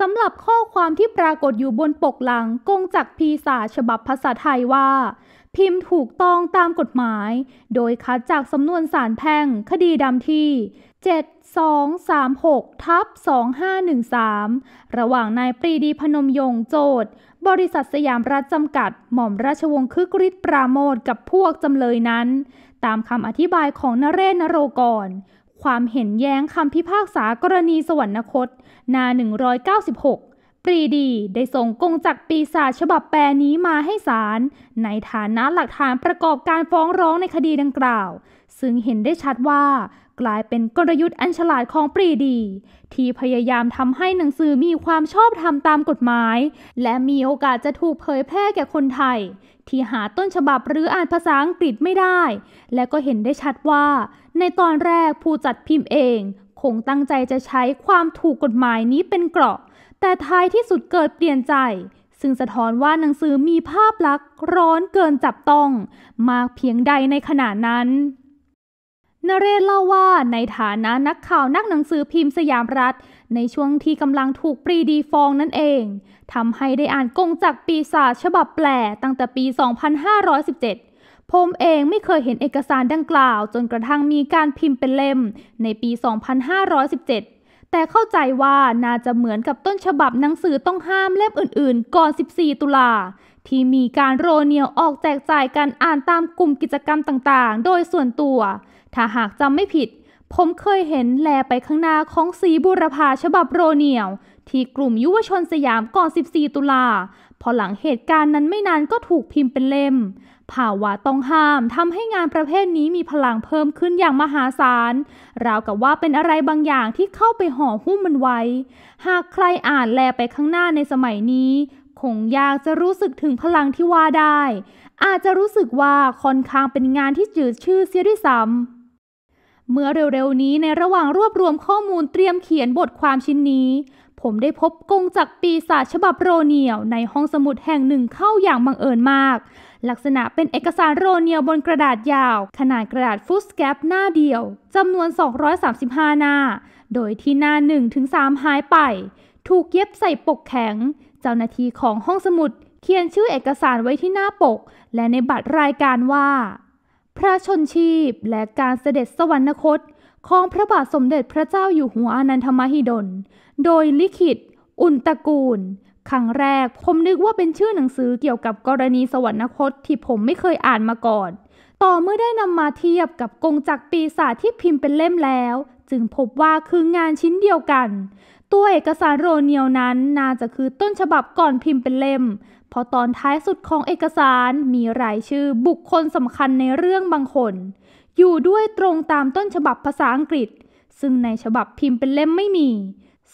สำหรับข้อความที่ปรากฏอยู่บนปกหลังกงจากพีศาฉบับภาษาไทยว่า พิมพ์ถูกต้องตามกฎหมาย โดยคัดจากสำนวนสารแพ่ง คดีดำที่ 7236 ทับ2513 ระหว่างนายปรีดีพนมยงโจทย์ บริษัทสยามรัฐจำกัดหม่อมราชวงศ์คึกฤทธิ์ปราโมทกับพวกจำเลยนั้น ตามคำอธิบายของนเรศนโรกรความเห็นแย้งคำพิพากษากรณีสวรรคตหน้า196 ปรีดี ได้ส่งกงจากปีศาจฉบับแปลนี้มาให้ศาลในฐานะหลักฐานประกอบการฟ้องร้องในคดีดังกล่าว ซึ่งเห็นได้ชัดว่ากลายเป็นกลยุทธ์อันฉลาดของปรีดี ที่พยายามทำให้หนังสือมีความชอบธรรมตามกฎหมาย และมีโอกาสจะถูกเผยแพร่แก่คนไทย ที่หาต้นฉบับหรืออ่านภาษาอังกฤษไม่ได้ และก็เห็นได้ชัดว่า ในตอนแรกผู้จัดพิมพ์เอง คงตั้งใจจะใช้ความถูกกฎหมายนี้เป็นเกราะ แต่ท้ายที่สุดเกิดเปลี่ยนใจ ซึ่งสะท้อนว่าหนังสือมีภาพลักษณ์ร้อนเกินจับต้อง มากเพียงใดในขณะนั้นนเรศเล่าว่าในฐานะนักข่าวนักหนังสือพิมพ์สยามรัฐ ในช่วงที่กำลังถูกปรีดีฟองนั่นเองทำให้ได้อ่านกงจากปีศาจฉบับแปลตั้งแต่ปี 2517 ผมเองไม่เคยเห็นเอกสารดังกล่าวจนกระทั่งมีการพิมพ์เป็นเล่มในปี 2517 แต่เข้าใจว่าน่าจะเหมือนกับต้นฉบับหนังสือต้องห้ามเล่มอื่นๆ ก่อน 14 ตุลาที่มีการโรเนียวออกแจกจ่ายกันอ่านตามกลุ่มกิจกรรมต่างๆ โดยส่วนตัว ถ้าหากจำไม่ผิด ผมเคยเห็นแลไปข้างหน้าของสีบุรพาฉบับโรเนียว ที่กลุ่มยุวชนสยามก่อน 14 ตุลา พอหลังเหตุการณ์นั้นไม่นานก็ถูกพิมพ์เป็นเล่ม ภาวะต้องห้ามทำให้งานประเภทนี้มีพลังเพิ่มขึ้นอย่างมหาศาล ราวกับว่าเป็นอะไรบางอย่างที่เข้าไปห่อหุ้มมันไว้ หากใครอ่านแลไปข้างหน้าในสมัยนี้คงยากจะรู้สึกถึงพลังที่ว่าได้ อาจจะรู้สึกว่าค่อนข้างเป็นงานที่จืดชื่อเสียด้วยซ้ำเมื่อเร็ว ๆ นี้ในระหว่างรวบรวมข้อมูลเตรียมเขียนบทความชิ้นนี้ ผมได้พบกงจากปีศาจฉบับโรเนียวในห้องสมุดแห่งหนึ่งเข้าอย่างบังเอิญมาก ลักษณะเป็นเอกสารโรเนียวบนกระดาษยาว ขนาดกระดาษฟุตสแกปหน้าเดียวจำนวน 235หน้า โดยที่หน้า1-3หายไป ถูกเย็บใส่ปกแข็งจ้าหน้าที่ของห้องสมุดเขียนชื่อเอกสารไว้ที่หน้าปก และในบัตรรายการว่า พระชนชีพและการเสด็จสวรรคต ของพระบาทสมเด็จพระเจ้าอยู่หัวอนันทมหิดล โดยลิขิต อุนตะกูล ครั้งแรกผมนึกว่าเป็นชื่อหนังสือเกี่ยวกับกรณีสวรรคตที่ผมไม่เคยอ่านมาก่อน ต่อเมื่อได้นำมาเทียบกับกงจักรปีศาจที่พิมพ์เป็นเล่มแล้ว จึงพบว่าคืองานชิ้นเดียวกันัวเอกสารโรเนียวนั้นน่าจะคือต้นฉบับก่อนพิมพ์เป็นเล่ม เพราะตอนท้ายสุดของเอกสารมีรายชื่อบุคคลสำคัญในเรื่องบางคน อยู่ด้วยตรงตามต้นฉบับภาษาอังกฤษ ซึ่งในฉบับพิมพ์เป็นเล่มไม่มี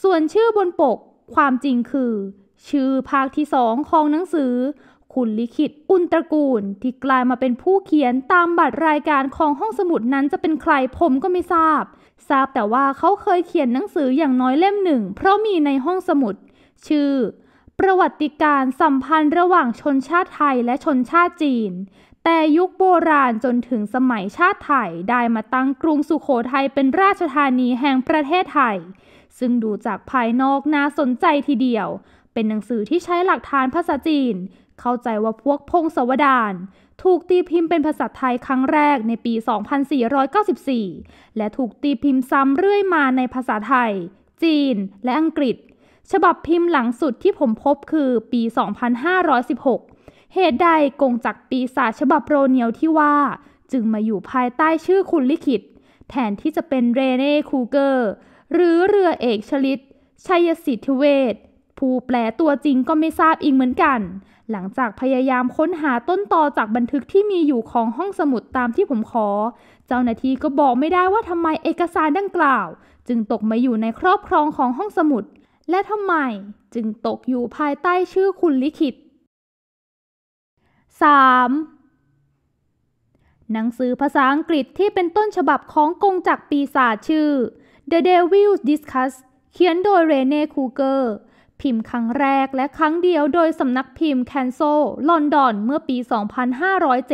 ส่วนชื่อบนปก ความจริงคือ ชื่อภาคที่สองของหนังสือคุณลิขิตอุนตระกูลที่กลายมาเป็นผู้เขียนตามบัตรรายการของห้องสมุดนั้นจะเป็นใครผมก็ไม่ทราบทราบแต่ว่าเขาเคยเขียนหนังสืออย่างน้อยเล่มหนึ่ง เพราะมีในห้องสมุด ชื่อ ประวัติการสัมพันธ์ระหว่างชนชาติไทยและชนชาติจีน แต่ยุคโบราณจนถึงสมัยชาติไทย ได้มาตั้งกรุงสุขโขทัยเป็นราชธานีแห่งประเทศไทย ซึ่งดูจากภายนอกน่าสนใจทีเดียว เป็นหนังสือที่ใช้หลักฐานภาษาจีน เข้าใจว่าพวกพงศวดารถูกตีพิมพ์เป็นภาษาไทยครั้งแรกในปี 2494 และถูกตีพิมพ์ซ้ำเรื่อยมาในภาษาไทย จีน และอังกฤษ ฉบับพิมพ์หลังสุดที่ผมพบคือปี 2516 เหตุใดกงจากปีศาจฉบับโรเนียวที่ว่าจึงมาอยู่ภายใต้ชื่อคุณลิขิตแทนที่จะเป็นเรเน่คูเกอร์ หรือเรือเอกชลิต ชัยสิทธิเวทผู้แปลตัวจริงก็ไม่ทราบอีกเหมือนกัน หลังจากพยายามค้นหาต้นตอจากบันทึกที่มีอยู่ของห้องสมุดตามที่ผมขอ เจ้าหน้าที่ก็บอกไม่ได้ว่าทำไมเอกสารดังกล่าว จึงตกมาอยู่ในครอบครองของห้องสมุด และทำไมจึงตกอยู่ภายใต้ชื่อคุณลิขิต 3. หนังสือภาษาอังกฤษที่เป็นต้นฉบับของกงจักปีศาจชื่อ The Devil's Discuss เขียนโดยเรเน่คูเกอร์พิมพ์ครั้งแรกและครั้งเดียวโดยสำนักพิมพ์แคนโซลอนดอนเมื่อปี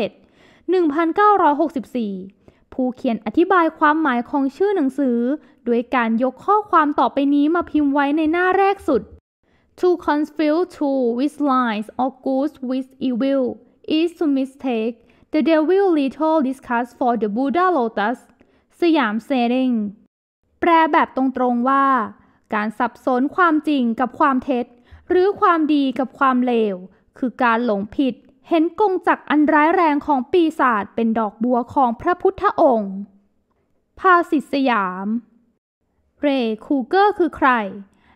2507 1964 ผู้เขียนอธิบายความหมายของชื่อหนังสือ ด้วยการยกข้อความต่อไปนี้มาพิมพ์ไว้ในหน้าแรกสุด To confuse two with lies or good with evil is to mistake the devil little discuss for the Buddha lotus สยามเซริงแปลแบบตรงๆว่าการสับสนความจริงกับความเท็จ หรือความดีกับความเลว คือการหลงผิด เห็นกงจักอันร้ายแรงของปีศาจเป็นดอกบัวของพระพุทธองค์ ภาสิสยาม เรคูเกอร์คือใคร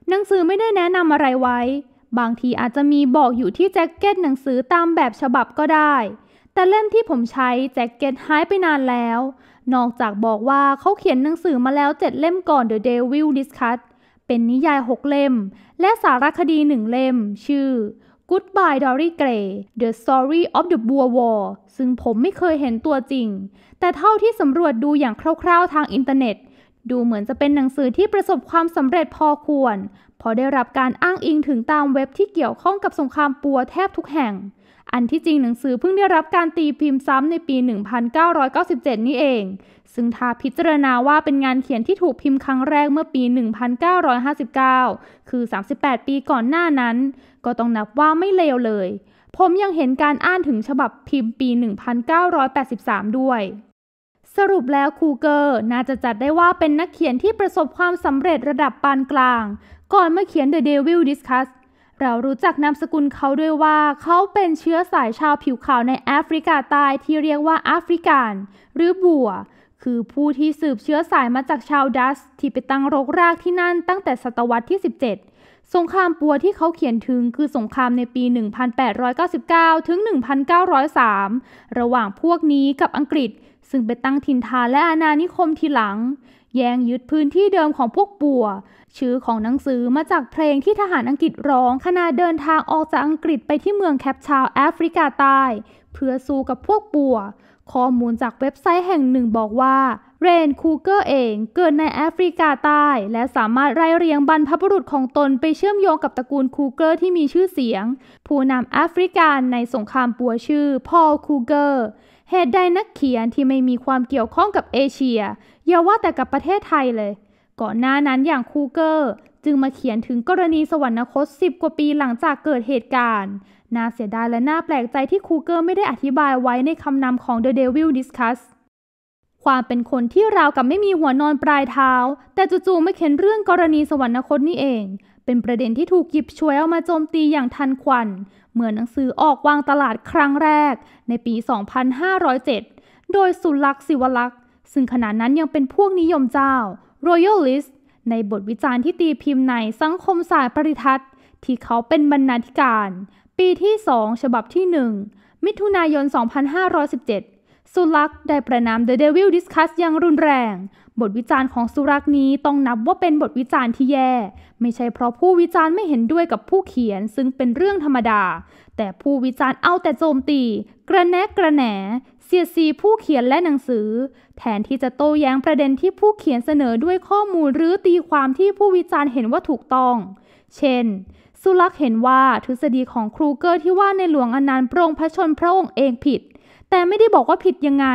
หนังสือไม่ได้แนะนำอะไรไว้ บางทีอาจจะมีบอกอยู่ที่แจ็คเก็ตหนังสือตามแบบฉบับก็ได้ แต่เล่มที่ผมใช้แจ็คเก็ตหายไปนานแล้ว นอกจากบอกว่าเขาเขียนหนังสือมาแล้วเจ็ดเล่มก่อน The Devil Discuss เป็นนิยายหกเล่ม และสารคดีหนึ่งเล่ม ชื่อ Goodbye Dory Gray The Story of the Boer War ซึ่งผมไม่เคยเห็นตัวจริง แต่เท่าที่สำรวจดูอย่างคร่าวๆทางอินเทอร์เน็ต ดูเหมือนจะเป็นหนังสือที่ประสบความสำเร็จพอควร พอได้รับการอ้างอิงถึงตามเว็บที่เกี่ยวข้องกับสงครามปัวแทบทุกแห่งอันที่จริงหนังสือเพิ่งได้รับการตีพิมพ์ซ้ำในปี 1997 นี่เอง ซึ่งถ้าพิจารณาว่าเป็นงานเขียนที่ถูกพิมพ์ครั้งแรกเมื่อปี 1959 คือ 38 ปีก่อนหน้านั้น ก็ต้องนับว่าไม่เลวเลย ผมยังเห็นการอ่านถึงฉบับพิมพ์ปี 1983 ด้วย สรุปแล้วคูเกอร์น่าจะจัดได้ว่าเป็นนักเขียนที่ประสบความสำเร็จระดับปานกลาง ก่อนเมื่อเขียน The Devil Discuss เรารู้จักนามสกุลเขาด้วยว่าเขาเป็นเชื้อสายชาวผิวขาวในแอฟริกาใต้ที่เรียกว่าแอฟริกันหรือบัว คือผู้ที่สืบเชื้อสายมาจากชาวดัสที่ไปตั้งรกรากที่นั่นตั้งแต่ศตวรรษที่ 17 สงครามปัวที่เขาเขียนถึงคือสงครามในปี 1899 ถึง 1903 ระหว่างพวกนี้กับอังกฤษ ซึ่งไปตั้งถิ่นฐานและอาณานิคมทีหลังแย่งยึดพื้นที่เดิมของพวกปัว ชื่อของหนังสือมาจากเพลงที่ทหารอังกฤษร้องขณะเดินทางออกจากอังกฤษไปที่เมืองแคปชาวแอฟริกาใต้เพื่อสู้กับพวกปัวข้อมูลจากเว็บไซต์แห่งหนึ่งบอกว่าเรนคูเกอร์เองเกิดในแอฟริกาใต้ และสามารถไล่เรียงบรรพบุรุษของตนไปเชื่อมโยงกับตระกูลคูเกอร์ที่มีชื่อเสียง ผู้นำแอฟริกันในสงครามปัวชื่อพอลคูเกอร์เหตุใดนักเขียนที่ไม่มีความเกี่ยวข้องกับเอเชียอย่าว่าแต่กับประเทศไทยเลยก่อนหน้านั้นอย่างคูเกอร์จึงมาเขียนถึงกรณีสวรรคต 10 กว่าปีหลังจากเกิดเหตุการณ์ น่าเสียดายและน่าแปลกใจที่คูเกอร์ไม่ได้อธิบายไว้ในคำนำของ The Devil Discuss ความเป็นคนที่ราวกับไม่มีหัวนอนปลายเท้า แต่จู่ๆไม่เขียนเรื่องกรณีสวรรคตนี่เอง เป็นประเด็นที่ถูกหยิบ่วยเอามาโจมตีอย่างทันควันเมื่อหนังสือออกวางตลาดครั้งแรก ในปี 2507 โดยสุลักษ์ศิวลักษซึ่งขณะนั้นยังเป็นพวกนิยมเจ้า Royalist ในบทวิจารณ์ที่ตีพิมพ์ในสังคมศาสตร์ปริทัศน์ที่เขาเป็นบรรณาธิการ ปีที่สองฉบับที่หนึ่งมิถุนายน 2517 สุลักษ์ได้ประนาม The Devil Discuss อย่างรุนแรง บทวิจารณ์ของสุรักษ์นี้ต้องนับว่าเป็นบทวิจารณ์ที่แย่ ไม่ใช่เพราะผู้วิจารณ์ไม่เห็นด้วยกับผู้เขียน ซึ่งเป็นเรื่องธรรมดา แต่ผู้วิจารณ์เอาแต่โจมตี กระแนะกระแหนสียดสีผู้เขียนและหนังสือแทนที่จะโต้แย้งประเด็นที่ผู้เขียนเสนอด้วยข้อมูลหรือตีความที่ผู้วิจารณ์เห็นว่าถูกต้อง เช่น สุลักษ์เห็นว่าทฤษฎีของครูเกอร์ที่ว่าในหลวงอนันต์ปรงพระชนพระองค์เองผิด แต่ไม่ได้บอกว่าผิดยังไง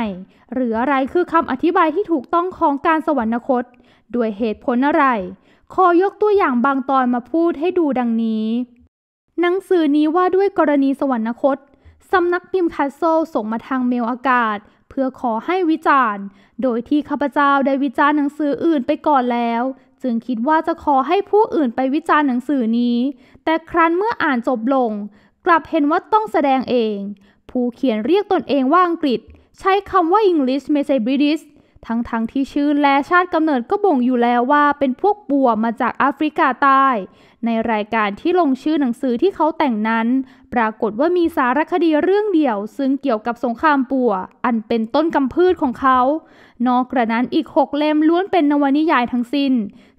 หรืออะไรคือคำอธิบายที่ถูกต้องของการสวรรคต ด้วยเหตุผลอะไรขอยกตัวอย่างบางตอนมาพูดให้ดูดังนี้ หนังสือนี้ว่าด้วยกรณีสวรรคตสำนักพิมพ์คาโซส่งมาทางเมลอากาศ เพื่อขอให้วิจารณ์ โดยที่ข้าพเจ้าได้วิจารณ์หนังสืออื่นไปก่อนแล้ว จึงคิดว่าจะขอให้ผู้อื่นไปวิจารณ์หนังสือนี้ แต่ครั้นเมื่ออ่านจบลง กลับเห็นว่าต้องแสดงเอง ผู้เขียนเรียกตนเองว่าอังกฤษ ใช้คำว่า English ไม่ใช่ British ทั้งๆทที่ชื่อและชาติกำเนิดก็บ่งอยู่แล้วว่าเป็นพวกบัวมาจากแอฟริกาใต้ ในรายการที่ลงชื่อหนังสือที่เขาแต่งนั้น ปรากฏว่ามีสารคดีเรื่องเดียว ซึ่งเกี่ยวกับสงครามปัว อันเป็นต้นกำพืชของเขา นอกกระนั้นอีกหกเล่มล้วนเป็นนวนิยายทั้งสิน้น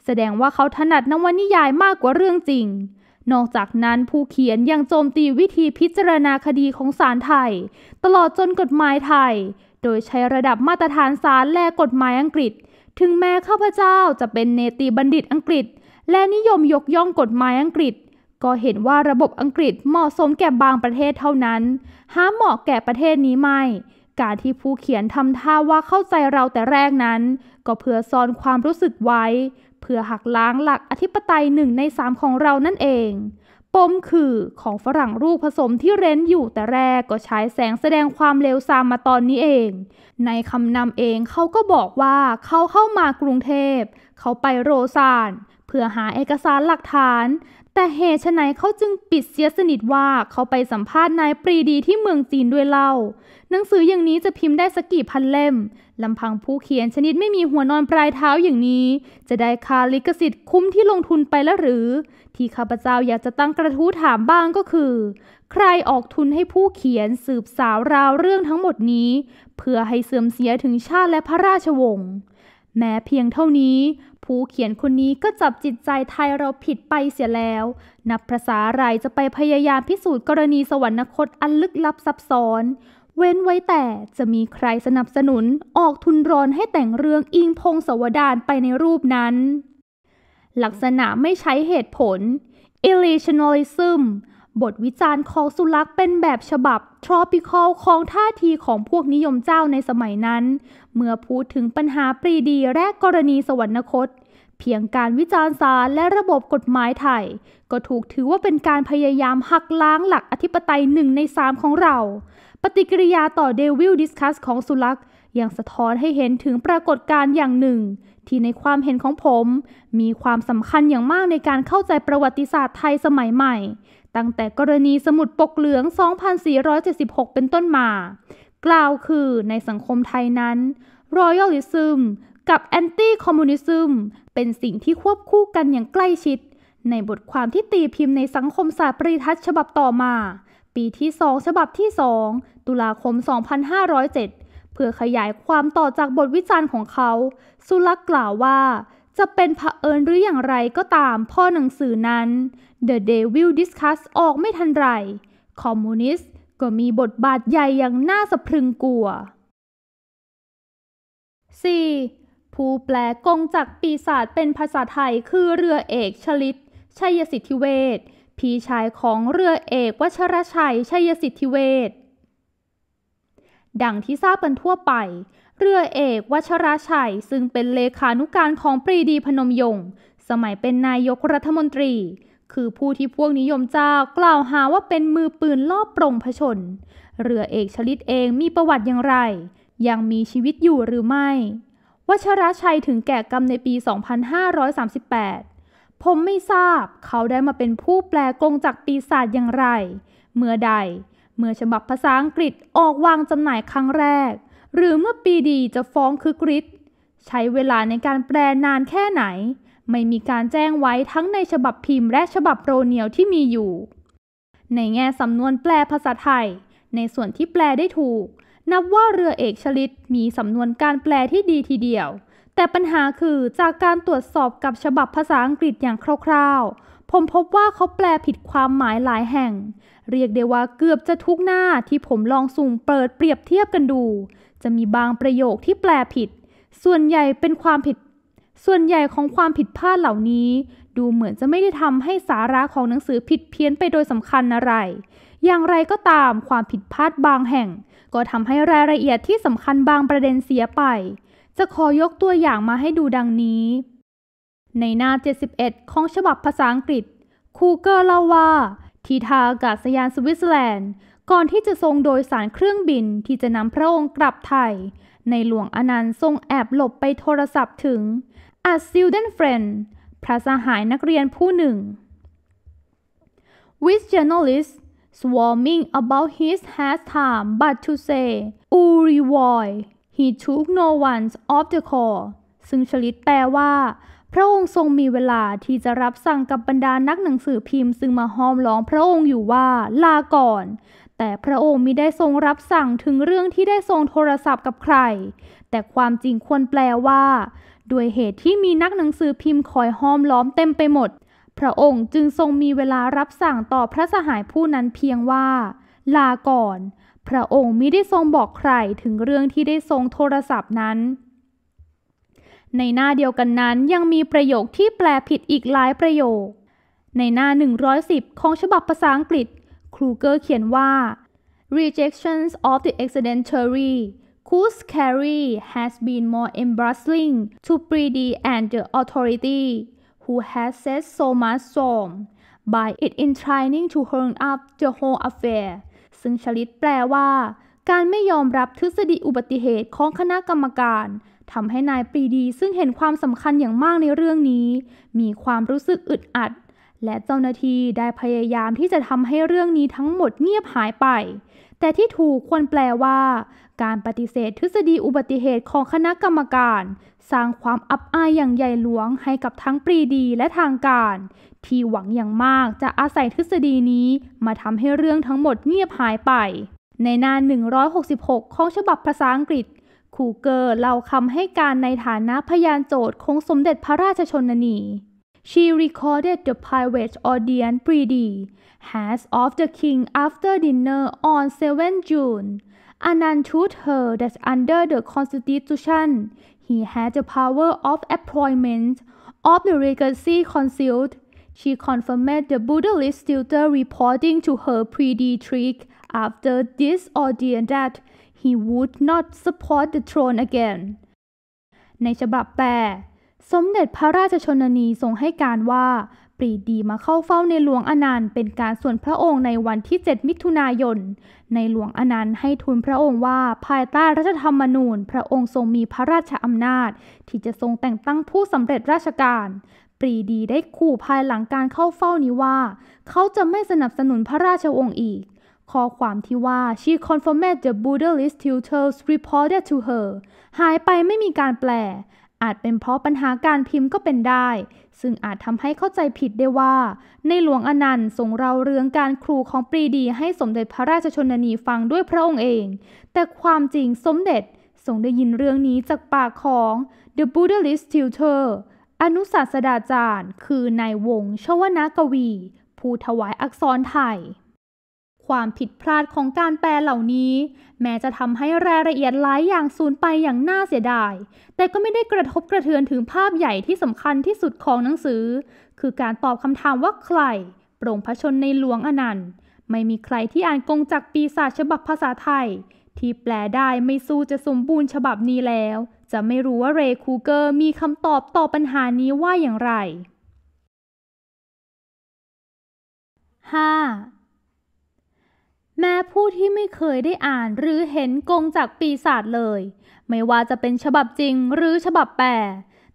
แสดงว่าเขาถนัดนวนิยายมากกว่าเรื่องจริง นอกจากนั้นผู้เขียนยังโจมตีวิธีพิจารณาคดีของศาลไทย ตลอดจนกฎหมายไทยโดยใช้ระดับมาตรฐานสารและกฎหมายอังกฤษ ถึงแม้ข้าพเจ้าจะเป็นเนติบัณฑิตอังกฤษ และนิยมยกย่องกฎหมายอังกฤษ ก็เห็นว่าระบบอังกฤษเหมาะสมแก่บางประเทศเท่านั้น หาเหมาะแก่ประเทศนี้ไม่การที่ผู้เขียนทำท่าว่าเข้าใจเราแต่แรกนั้น ก็เพื่อซ่อนความรู้สึกไว้ เพื่อหักล้างหลักอธิปไตยหนึ่งในสามของเรานั่นเองปมคือของฝรั่งลูกผสมที่เร้นอยู่แต่แรกก็ใช้แสงแสดงความเลวทรามมาตอนนี้เอง ในคำนำเองเขาก็บอกว่าเขาเข้ามากรุงเทพ เขาไปโรซาน เพื่อหาเอกสารหลักฐานแต่เหตุไหน เขาจึงปิดเสียสนิทว่าเขาไปสัมภาษณ์นายปรีดีที่เมืองจีนด้วยเล่าหนังสืออย่างนี้จะพิมพ์ได้สักกี่พันเล่มลำพังผู้เขียนชนิดไม่มีหัวนอนปลายเท้าอย่างนี้ จะได้คาลิขสิทธิ์คุ้มที่ลงทุนไปแล้วหรือ ที่ข้าพเจ้าอยากจะตั้งกระทู้ถามบ้างก็คือ ใครออกทุนให้ผู้เขียนสืบสาวราวเรื่องทั้งหมดนี้ เพื่อให้เสื่อมเสียถึงชาติและพระราชวงศ์แม้เพียงเท่านี้ผู้เขียนคนนี้ก็จับจิตใจไทยเราผิดไปเสียแล้ว นับภาษาไรจะไปพยายามพิสูจน์กรณีสวรรคตอันลึกลับซับซ้อน เว้นไว้แต่จะมีใครสนับสนุนออกทุนรอนให้แต่งเรื่องอิงพงศวดานไปในรูปนั้น ลักษณะไม่ใช้เหตุผล illusionalism บทวิจารณ์ของสุลักษ์เป็นแบบฉบับ tropical ของท่าทีของพวกนิยมเจ้าในสมัยนั้น เมื่อพูดถึงปัญหาปรีดีและกรณีสวรรคตเพียงการวิจารณ์ศาลและระบบกฎหมายไทย ก็ถูกถือว่าเป็นการพยายามหักล้างหลักอธิปไตยหนึ่งในสามของเรา ปฏิกิริยาต่อเดวิลดิสคัสของสุลักษ์ ยังสะท้อนให้เห็นถึงปรากฏการณ์อย่างหนึ่ง ที่ในความเห็นของผม มีความสำคัญอย่างมากในการเข้าใจประวัติศาสตร์ไทยสมัยใหม่ ตั้งแต่กรณีสมุดปกเหลือง 2476 เป็นต้นมา กล่าวคือในสังคมไทยนั้นรอยัลลิซึมกับแอนตี้คอมมิวนิซึมเป็นสิ่งที่ควบคู่กันอย่างใกล้ชิด ในบทความที่ตีพิมพ์ในสังคมศาสตร์ปริทัศฉบับต่อมา ปีที่สองฉบับที่สองตุลาคม 2507 เพื่อขยายความต่อจากบทวิจารณ์ของเขา สุลักกล่าวว่าจะเป็นเผอิญหรืออย่างไรก็ตามพ่อหนังสือนั้น The Devil Discuss ออกไม่ทันไรคอมมิวนิสต์ก็มีบทบาทใหญ่อย่างน่าสะพรึงกลัว 4. ผู้แปลกงจากปีศาจเป็นภาษาไทยคือเรือเอกชลิตชัยสิทธิเวชพี่ชายของเรือเอกวชรชัยชัยสิทธิเวชดังที่ทราบกันทั่วไป เรือเอกวชรชัยซึ่งเป็นเลขานุการของปรีดีพนมยงค์สมัยเป็นนายกรัฐมนตรี คือผู้ที่พวกนิยมเจ้ากล่าวหาว่าเป็นมือปืนลอบปรงผชน เรือเอกชลิตเองมีประวัติอย่างไร ยังมีชีวิตอยู่หรือไม่วชรชัยถึงแก่กรรมในปี 2538 ผมไม่ทราบเขาได้มาเป็นผู้แปลกงจากปีศาจอย่างไร เมื่อใด เมื่อฉบับภาษาอังกฤษออกวางจำหน่ายครั้งแรก หรือเมื่อปีดีจะฟ้องคือกริชใช้เวลาในการแปลนานแค่ไหน ไม่มีการแจ้งไว้ทั้งในฉบับพิมพ์และฉบับโรเนียวที่มีอยู่ ในแง่สำนวนแปลภาษาไทย ในส่วนที่แปลได้ถูกนับว่าเรือเอกชลิตมีสำนวนการแปลที่ดีทีเดียว แต่ปัญหาคือจากการตรวจสอบกับฉบับภาษาอังกฤษอย่างคร่าวๆ ผมพบว่าเขาแปลผิดความหมายหลายแห่ง เรียกได้ว่าเกือบจะทุกหน้าที่ผมลองสุ่มเปิดเปรียบเทียบกันดู จะมีบางประโยคที่แปลผิด ส่วนใหญ่เป็นความผิด ส่วนใหญ่ของความผิดพลาดเหล่านี้ ดูเหมือนจะไม่ได้ทำให้สาระของหนังสือผิดเพี้ยนไปโดยสำคัญอะไร อย่างไรก็ตามความผิดพลาดบางแห่งก็ทำให้รายละเอียดที่สำคัญบางประเด็นเสียไป จะขอยกตัวอย่างมาให้ดูดังนี้ ในหน้า 71 ของฉบับภาษาอังกฤษคูเกอร์เล่าว่า ทีทาอากาศยานสวิตเซอร์แลนด์ ก่อนที่จะทรงโดยสารเครื่องบินที่จะนำพระองค์กลับไทย ในหลวงอนันต์ทรงแอบหลบไปโทรศัพท์ถึงอัสซิลเดนเฟรนพระสหายนักเรียนผู้หนึ่ง with journalists swarming about his pastime, but to say, Uri Roy, he took no one s o f the call ซึ่งชลิตแปลว่า พระองค์ทรงมีเวลาที่จะรับสั่งกับบรรดานักหนังสือพิมพ์ซึ่งมาห้อมล้อมพระองค์อยู่ว่าลาก่อน แต่พระองค์มิได้ทรงรับสั่งถึงเรื่องที่ได้ทรงโทรศัพท์กับใคร แต่ความจริงควรแปลว่า ด้วยเหตุที่มีนักหนังสือพิมพ์คอยห้อมล้อมเต็มไปหมดพระองค์จึงทรงมีเวลารับสั่งต่อพระสหายผู้นั้นเพียงว่า ลาก่อน พระองค์ไม่ได้ทรงบอกใครถึงเรื่องที่ได้ทรงโทรศัพท์นั้น ในหน้าเดียวกันนั้นยังมีประโยคที่แปลผิดอีกหลายประโยค ในหน้า 110 ของฉบับภาษาอังกฤษครูเกอร์เขียนว่า rejections of the accidentary whose carry has been more embarrassing to Brady and the authority who h a s said so much s o by it in trying to hang up the whole affair ซึ่งชลิตแปลว่า การไม่ยอมรับทฤษฎีอุบัติเหตุของคณะกรรมการทำให้นายปรีดีซึ่งเห็นความสำคัญอย่างมากในเรื่องนี้ มีความรู้สึกอึดอัด และเจ้าหน้าที่ได้พยายามที่จะทำให้เรื่องนี้ทั้งหมดเงียบหายไปแต่ที่ถูกควรแปลว่า การปฏิเสธทฤษฎีอุบัติเหตุของคณะกรรมการ สร้างความอับอายอย่างใหญ่หลวงให้กับทั้งปรีดีและทางการ ที่หวังอย่างมากจะอาศัยทฤษฎีนี้มาทำให้เรื่องทั้งหมดเงียบหายไป ในหน้า166 ของฉบับภาษาอังกฤษคูเกอร์เล่าคำให้การในฐานะพยานโจทย์ของสมเด็จพระราชชนนี She recorded the private audience Pridi, hands of the king after dinner on 7 June. Anand told her that under the constitution, he had the power of appointment of the Regency Council. She confirmed the Buddhist tutor reporting to her Pridi trick after this audience that he would not support the throne again. ในฉบับแปลสมเด็จพระราชชนนีทรงให้การว่า ปรีดีมาเข้าเฝ้าในหลวงอนันต์เป็นการส่วนพระองค์ในวันที่ 7 มิถุนายน ในหลวงอนันต์ให้ทูลพระองค์ว่าภายใต้รัฐธรรมนูญพระองค์ทรงมีพระราชอำนาจ ที่จะทรงแต่งตั้งผู้สำเร็จราชการ ปรีดีได้ขู่ภายหลังการเข้าเฝ้านี้ว่า เขาจะไม่สนับสนุนพระราชองค์อีก ข้อความที่ว่า she confirmed the Buddhist tutors reported to her หายไปไม่มีการแปลอาจเป็นเพราะปัญหาการพิมพ์ก็เป็นได้ ซึ่งอาจทำให้เข้าใจผิดได้ว่า ในหลวงอนันต์ทรงเราเรื่องการครูของปรีดีให้สมเด็จพระราชชนนีฟังด้วยพระองค์เอง แต่ความจริงสมเด็จทรงได้ยินเรื่องนี้จากปากของ The Buddhist Tutor อนุศาสดาจารย์คือนายวง ชวนากวี ผู้ถวายอักษรไทยความผิดพลาดของการแปลเหล่านี้ แม้จะทำให้รายละเอียดหลายอย่างสูญไปอย่างน่าเสียดาย แต่ก็ไม่ได้กระทบกระเทือนถึงภาพใหญ่ที่สำคัญที่สุดของหนังสือ คือการตอบคำถามว่าใครโปร่งพระชนในหลวงอนันต์ ไม่มีใครที่อ่านกงจากปีศาจฉบับภาษาไทย ที่แปลได้ไม่สู้จะสมบูรณ์ฉบับนี้แล้ว จะไม่รู้ว่าเรคูเกอร์มีคำตอบต่อปัญหานี้ว่าอย่างไร 5. แม้ผู้ที่ไม่เคยได้อ่านหรือเห็นกงจากปีศาจเลย ไม่ว่าจะเป็นฉบับจริงหรือฉบับแปล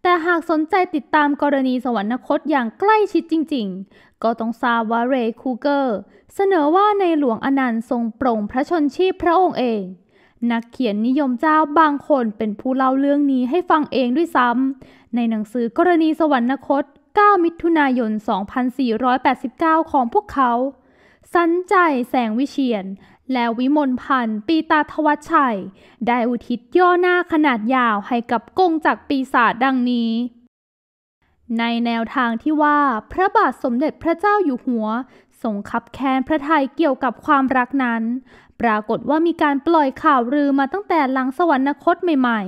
แต่หากสนใจติดตามกรณีสวรรคตอย่างใกล้ชิดจริงๆ ก็ต้องทราบว่าเรย์คูเกอร์เสนอว่าในหลวงอนันต์ทรงปรงพระชนชีพพระองค์เอง นักเขียนนิยมเจ้าบางคนเป็นผู้เล่าเรื่องนี้ให้ฟังเองด้วยซ้ำ ในหนังสือกรณีสวรรคต 9 มิถุนายน 2489 ของพวกเขาสันใจแสงวิเชียน และวิมลพันธ์ปีตาทวัชชัย ได้อุทิศย่อหน้าขนาดยาวให้กับกงจากปีศาจดังนี้ ในแนวทางที่ว่าพระบาทสมเด็จพระเจ้าอยู่หัวทรงขับแค้นพระไทยเกี่ยวกับความรักนั้น ปรากฏว่ามีการปล่อยข่าวลือมาตั้งแต่หลังสวรรคตใหม่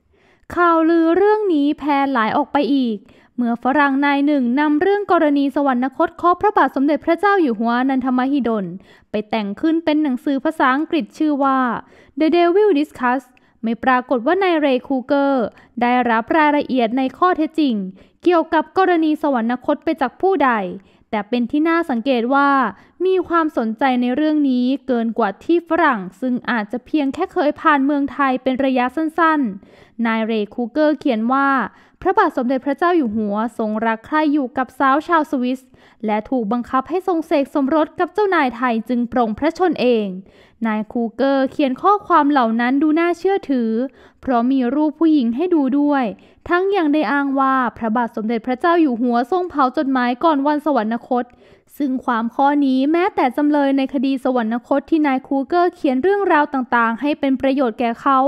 ๆ ข่าวลือเรื่องนี้แพร่หลายออกไปอีกเมื่อฝรั่งนายหนึ่งนำเรื่องกรณีสวรรคตของพระบาทสมเด็จพระเจ้าอยู่หัวนันทมหิดล ไปแต่งขึ้นเป็นหนังสือภาษาอังกฤษชื่อว่า The Devil Discuss ไม่ปรากฏว่านายเรย์คูเกอร์ ได้รับรายละเอียดในข้อเท็จจริง เกี่ยวกับกรณีสวรรคตไปจากผู้ใด แต่เป็นที่น่าสังเกตว่ามีความสนใจในเรื่องนี้เกินกว่าที่ฝรั่ง ซึ่งอาจจะเพียงแค่เคยผ่านเมืองไทยเป็นระยะสั้นๆ นายเรย์คูเกอร์เขียนว่าพระบาทสมเด็จพระเจ้าอยู่หัวทรงรักใคร่อยู่กับสาวชาวสวิสและถูกบังคับให้ทรงเสกสมรสกับเจ้านายไทยจึงปรงพระชนเอง นายคูเกอร์เขียนข้อความเหล่านั้นดูน่าเชื่อถือ เพราะมีรูปผู้หญิงให้ดูด้วย ทั้งยังได้อ้างว่าพระบาทสมเด็จพระเจ้าอยู่หัวทรงเผาจดหมายก่อนวันสวรรคตซึ่งความข้อนี้แม้แต่จำเลยในคดีสวรรคตที่นายคูเกอร์เขียนเรื่องราวต่างๆ ให้เป็นประโยชน์แก่เขา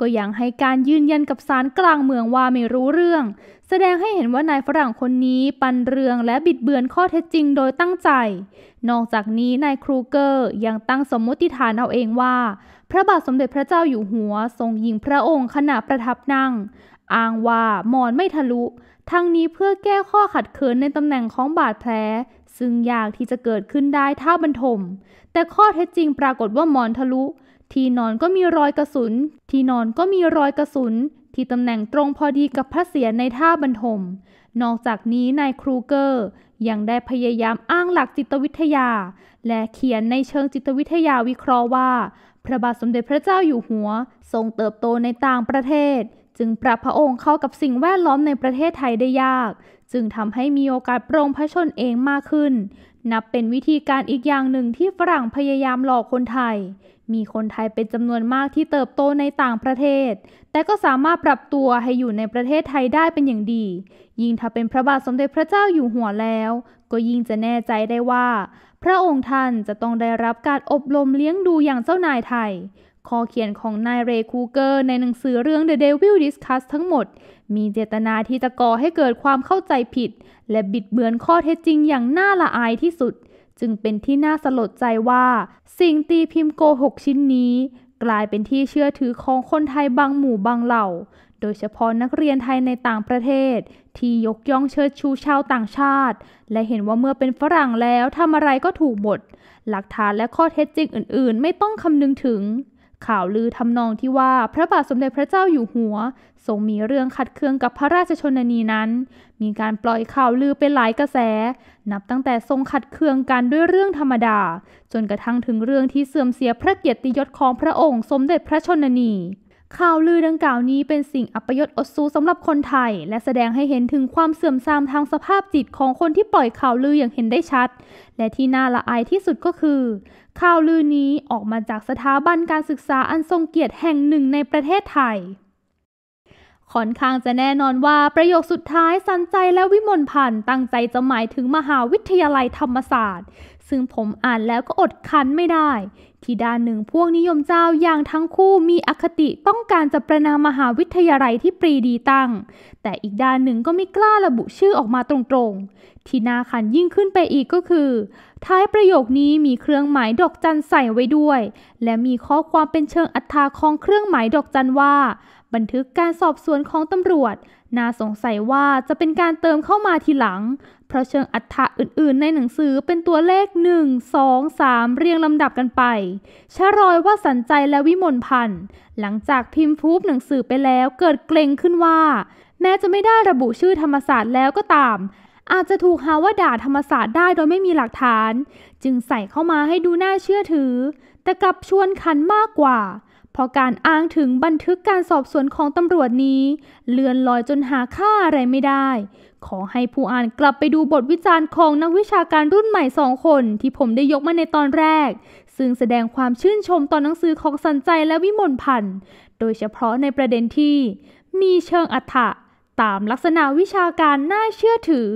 ก็ยังให้การยืนยันกับศาลกลางเมืองว่าไม่รู้เรื่อง แสดงให้เห็นว่านายฝรั่งคนนี้ปันเรืองและบิดเบือนข้อเท็จจริงโดยตั้งใจ นอกจากนี้นายครูเกอร์ยังตั้งสมมติฐานเอาเองว่า พระบาทสมเด็จพระเจ้าอยู่หัวทรงยิงพระองค์ขณะประทับนั่งอ้างว่ามอนไม่ทะลุ ทั้งนี้เพื่อแก้ข้อขัดเขินในตำแหน่งของบาดแผลซึ่งยากที่จะเกิดขึ้นได้ถ้าบรรทม แต่ข้อเท็จจริงปรากฏว่าหมอนทะลุ ที่นอนก็มีรอยกระสุน ที่นอนก็มีรอยกระสุน ที่ตำแหน่งตรงพอดีกับพระเศียรในท่าบรรทม นอกจากนี้นายครูเกอร์ ยังได้พยายามอ้างหลักจิตวิทยา และเขียนในเชิงจิตวิทยาวิเคราะห์ว่า พระบาทสมเด็จพระเจ้าอยู่หัวทรงเติบโตในต่างประเทศจึงปรับพระองค์เข้ากับสิ่งแวดล้อมในประเทศไทยได้ยาก จึงทำให้มีโอกาสโปรงพระชนเองมากขึ้น นับเป็นวิธีการอีกอย่างหนึ่งที่ฝรั่งพยายามหลอกคนไทย มีคนไทยเป็นจำนวนมากที่เติบโตในต่างประเทศ แต่ก็สามารถปรับตัวให้อยู่ในประเทศไทยได้เป็นอย่างดี ยิ่งถ้าเป็นพระบาทสมเด็จพระเจ้าอยู่หัวแล้ว ก็ยิ่งจะแน่ใจได้ว่า พระองค์ท่านจะต้องได้รับการอบรมเลี้ยงดูอย่างเจ้านายไทยข้อเขียนของนายเรคูเกอร์ในหนังสือเรื่อง The Devil Discuss ทั้งหมด มีเจตนาที่จะก่อให้เกิดความเข้าใจผิด และบิดเบือนข้อเท็จจริงอย่างน่าละอายที่สุดจึงเป็นที่น่าสลดใจว่าสิ่งตีพิมพ์โกหกชิ้นนี้ กลายเป็นที่เชื่อถือของคนไทยบางหมู่บางเหล่า โดยเฉพาะนักเรียนไทยในต่างประเทศ ที่ยกย่องเชิดชูชาวต่างชาติ และเห็นว่าเมื่อเป็นฝรั่งแล้วทำอะไรก็ถูกหมดหลักฐานและข้อเท็จจริงอื่น ๆ ไม่ต้องคำนึงถึงข่าวลือทำนองที่ว่าพระบาทสมเด็จพระเจ้าอยู่หัวทรงมีเรื่องขัดเคืองกับพระราชชนนีนั้น มีการปล่อยข่าวลือเป็นหลายกระแส นับตั้งแต่ทรงขัดเคืองกันด้วยเรื่องธรรมดา จนกระทั่งถึงเรื่องที่เสื่อมเสียพระเกียรติยศของพระองค์สมเด็จพระชนนีข่าวลือดังกล่าวนี้เป็นสิ่งอัปยศอดสูสำหรับคนไทยและแสดงให้เห็นถึงความเสื่อมทรามทางสภาพจิตของคนที่ปล่อยข่าวลืออย่างเห็นได้ชัด และที่น่าละอายที่สุดก็คือ ข่าวลือนี้ออกมาจากสถาบันการศึกษาอันทรงเกียรติแห่งหนึ่งในประเทศไทยค่อนข้างจะแน่นอนว่าประโยคสุดท้ายสันใจและวิมลพันธ์ตั้งใจจะหมายถึงมหาวิทยาลัยธรรมศาสตร์ซึ่งผมอ่านแล้วก็อดคันไม่ได้ ที่ด้านหนึ่งพวกนิยมเจ้าอย่างทั้งคู่มีอคติต้องการจะประนามมหาวิทยาลัยที่ปรีดีตั้ง แต่อีกด้านหนึ่งก็ไม่กล้าระบุชื่อออกมาตรงๆ ที่น่าขันยิ่งขึ้นไปอีกก็คือ ท้ายประโยคนี้มีเครื่องหมายดอกจันใส่ไว้ด้วย และมีข้อความเป็นเชิงอัตราของเครื่องหมายดอกจันว่า บันทึกการสอบสวนของตำรวจน่าสงสัยว่าจะเป็นการเติมเข้ามาทีหลัง เพราะเชิงอัฐะอื่นๆ ในหนังสือเป็นตัวเลข 1 2 3 เรียงลำดับกันไป ชะรอยว่าสันใจและวิมลพันธ์ หลังจากพิมพ์ฟูบหนังสือไปแล้วเกิดเกรงขึ้นว่า แม้จะไม่ได้ระบุชื่อธรรมศาสตร์แล้วก็ตาม อาจจะถูกหาว่าด่าธรรมศาสตร์ได้โดยไม่มีหลักฐาน จึงใส่เข้ามาให้ดูน่าเชื่อถือ แต่กลับชวนคันมากกว่าเพราะการอ้างถึงบันทึกการสอบสวนของตำรวจนี้ เลือนลอยจนหาค่าอะไรไม่ได้ ขอให้ผู้อ่านกลับไปดูบทวิจารณ์ของนักวิชาการรุ่นใหม่สองคนที่ผมได้ยกมาในตอนแรก ซึ่งแสดงความชื่นชมต่อนหนังสือของสันใจและวิมลพันธ์โดยเฉพาะในประเด็นที่ มีเชิงอัฏฐะตามลักษณะวิชาการน่าเชื่อถือ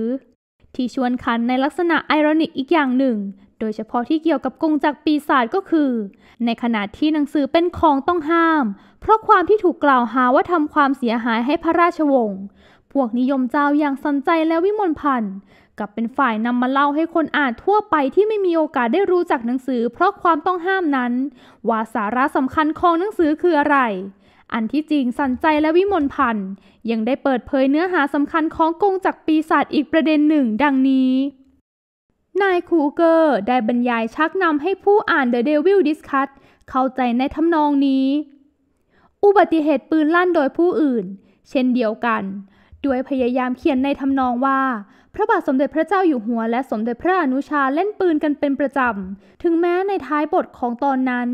ที่ชวนขันในลักษณะไอรอนิกอีกอย่างหนึ่ง โดยเฉพาะที่เกี่ยวกับกงจากปีศาจก็คือในขณะที่หนังสือเป็นของต้องห้ามเพราะความที่ถูกกล่าวหาว่าทำความเสียหายให้พระราชวงศ์พวกนิยมเจ้าอย่างสนใจและวิมลพันธ์กลับเป็นฝ่ายนำมาเล่าให้คนอ่านทั่วไปที่ไม่มีโอกาสได้รู้จักหนังสือเพราะความต้องห้ามนั้น ว่าสาระสำคัญของหนังสือคืออะไร อันที่จริงสันใจและวิมลพันธ์ยังได้เปิดเผยเนื้อหาสำคัญของกงจากปีศาจอีกประเด็นหนึ่ง ดังนี้นายคูเกอร์ได้บรรยายชักนำให้ผู้อ่าน The Devil Discuss เข้าใจในทำนองนี้ อุบัติเหตุปืนลั่นโดยผู้อื่นเช่นเดียวกัน ด้วยพยายามเขียนในทำนองว่า พระบาทสมเด็จพระเจ้าอยู่หัว และสมเด็จพระอนุชาเล่นปืนกันเป็นประจำ ถึงแม้ในท้ายบทของตอนนั้น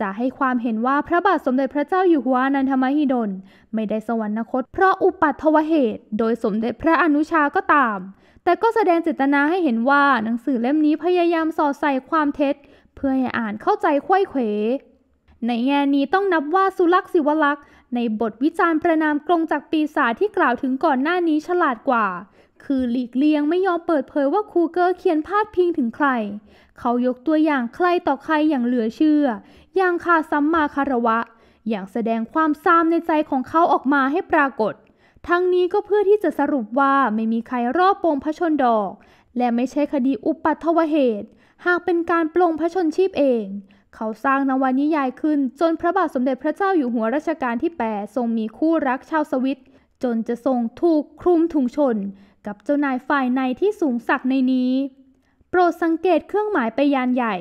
จะให้ความเห็นว่าพระบาทสมเด็จพระเจ้าอยู่หัวนันทมหิดล ไม่ได้สวรรคต เพราะอุปัตถวเหตุ โดยสมเด็จพระอนุชาก็ตามแต่ก็แสดงเจตนาให้เห็นว่าหนังสือเล่มนี้พยายามสอดใส่ความเท็จ เพื่อให้อ่านเข้าใจคุ้ยเขวในแง่นี้ต้องนับว่าสุลักษ์ศิวลักษ์ในบทวิจารณ์ประนามกรงจากปีศาจที่กล่าวถึงก่อนหน้านี้ฉลาดกว่า คือหลีกเลี่ยงไม่ยอมเปิดเผยว่าคูเกอร์เขียนพาดพิงถึงใคร เขายกตัวอย่างใครต่อใครอย่างเหลือเชื่ออย่างคาซัมมาคารวะ อย่างแสดงความซามในใจของเขาออกมาให้ปรากฏทั้งนี้ก็เพื่อที่จะสรุปว่าไม่มีใครรอบปงพระชนดอก และไม่ใช่คดีอุปัตถวเหตุ หากเป็นการปลงพระชนชีพเอง เขาสร้างนวนิยายขึ้น จนพระบาทสมเด็จพระเจ้าอยู่หัวรัชกาลที่8ทรงมีคู่รักชาวสวิต จนจะทรงถูกคลุมถุงชน กับเจ้านายฝ่ายในที่สูงสักในนี้ โปรดสังเกตเครื่องหมายไปยานใหญ่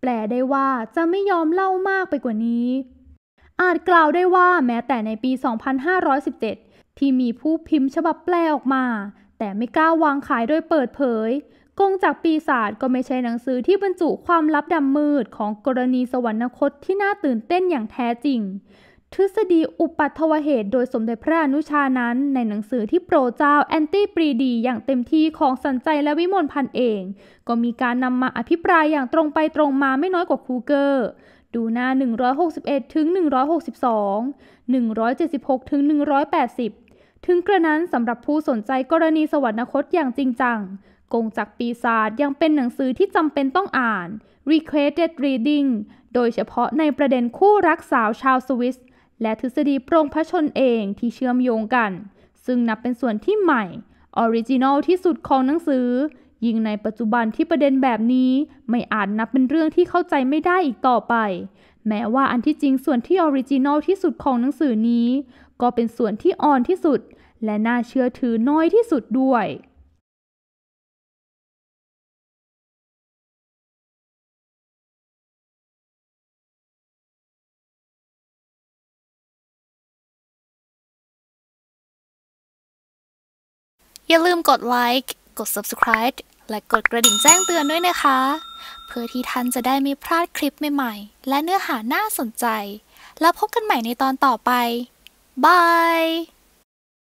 แปลได้ว่าจะไม่ยอมเล่ามากไปกว่านี้ อาจกล่าวได้ว่าแม้แต่ในปี 2517ที่มีผู้พิมพ์ฉบับแปลออกมา แต่ไม่กล้าวางขายโดยเปิดเผยกงจากปีศาจก็ไม่ใช่หนังสือที่บรรจุความลับดำมืดของกรณีสวรรคตที่น่าตื่นเต้นอย่างแท้จริง ทฤษฎีอุปัตวเหตุโดยสมเด็จพระอนุชานั้นในหนังสือที่โปรเจ้า แอนตี้ปรีดี อย่างเต็มที่ของสันใจและวิมลพันเอง ก็มีการนำมาอภิปรายอย่างตรงไปตรงมาไม่น้อยกว่าคูเกอร์ ดูหน้า 161ถึง162 176ถึง180ถึงกระนั้นสำหรับผู้สนใจกรณีสวรรคตอย่างจริงจัง กงจากปีศาจยังเป็นหนังสือที่จำเป็นต้องอ่าน Requested Reading โดยเฉพาะในประเด็นคู่รักสาวชาวสวิส และทฤษฎีโปรงพระชนเองที่เชื่อมโยงกัน ซึ่งนับเป็นส่วนที่ใหม่ออริจินอลที่สุดของหนังสือ ยิ่งในปัจจุบันที่ประเด็นแบบนี้ ไม่อาจนับเป็นเรื่องที่เข้าใจไม่ได้อีกต่อไป แม้ว่าอันที่จริงส่วนที่ออริจินอลที่สุดของหนังสือนี้ก็เป็นส่วนที่อ่อนที่สุดและน่าเชื่อถือน้อยที่สุดด้วย อย่าลืมกดไลค์ กด subscribe และกดกระดิ่งแจ้งเตือนด้วยนะคะ เพื่อที่ท่านจะได้ไม่พลาดคลิปใหม่ๆ และเนื้อหาน่าสนใจ แล้วพบกันใหม่ในตอนต่อไป บาย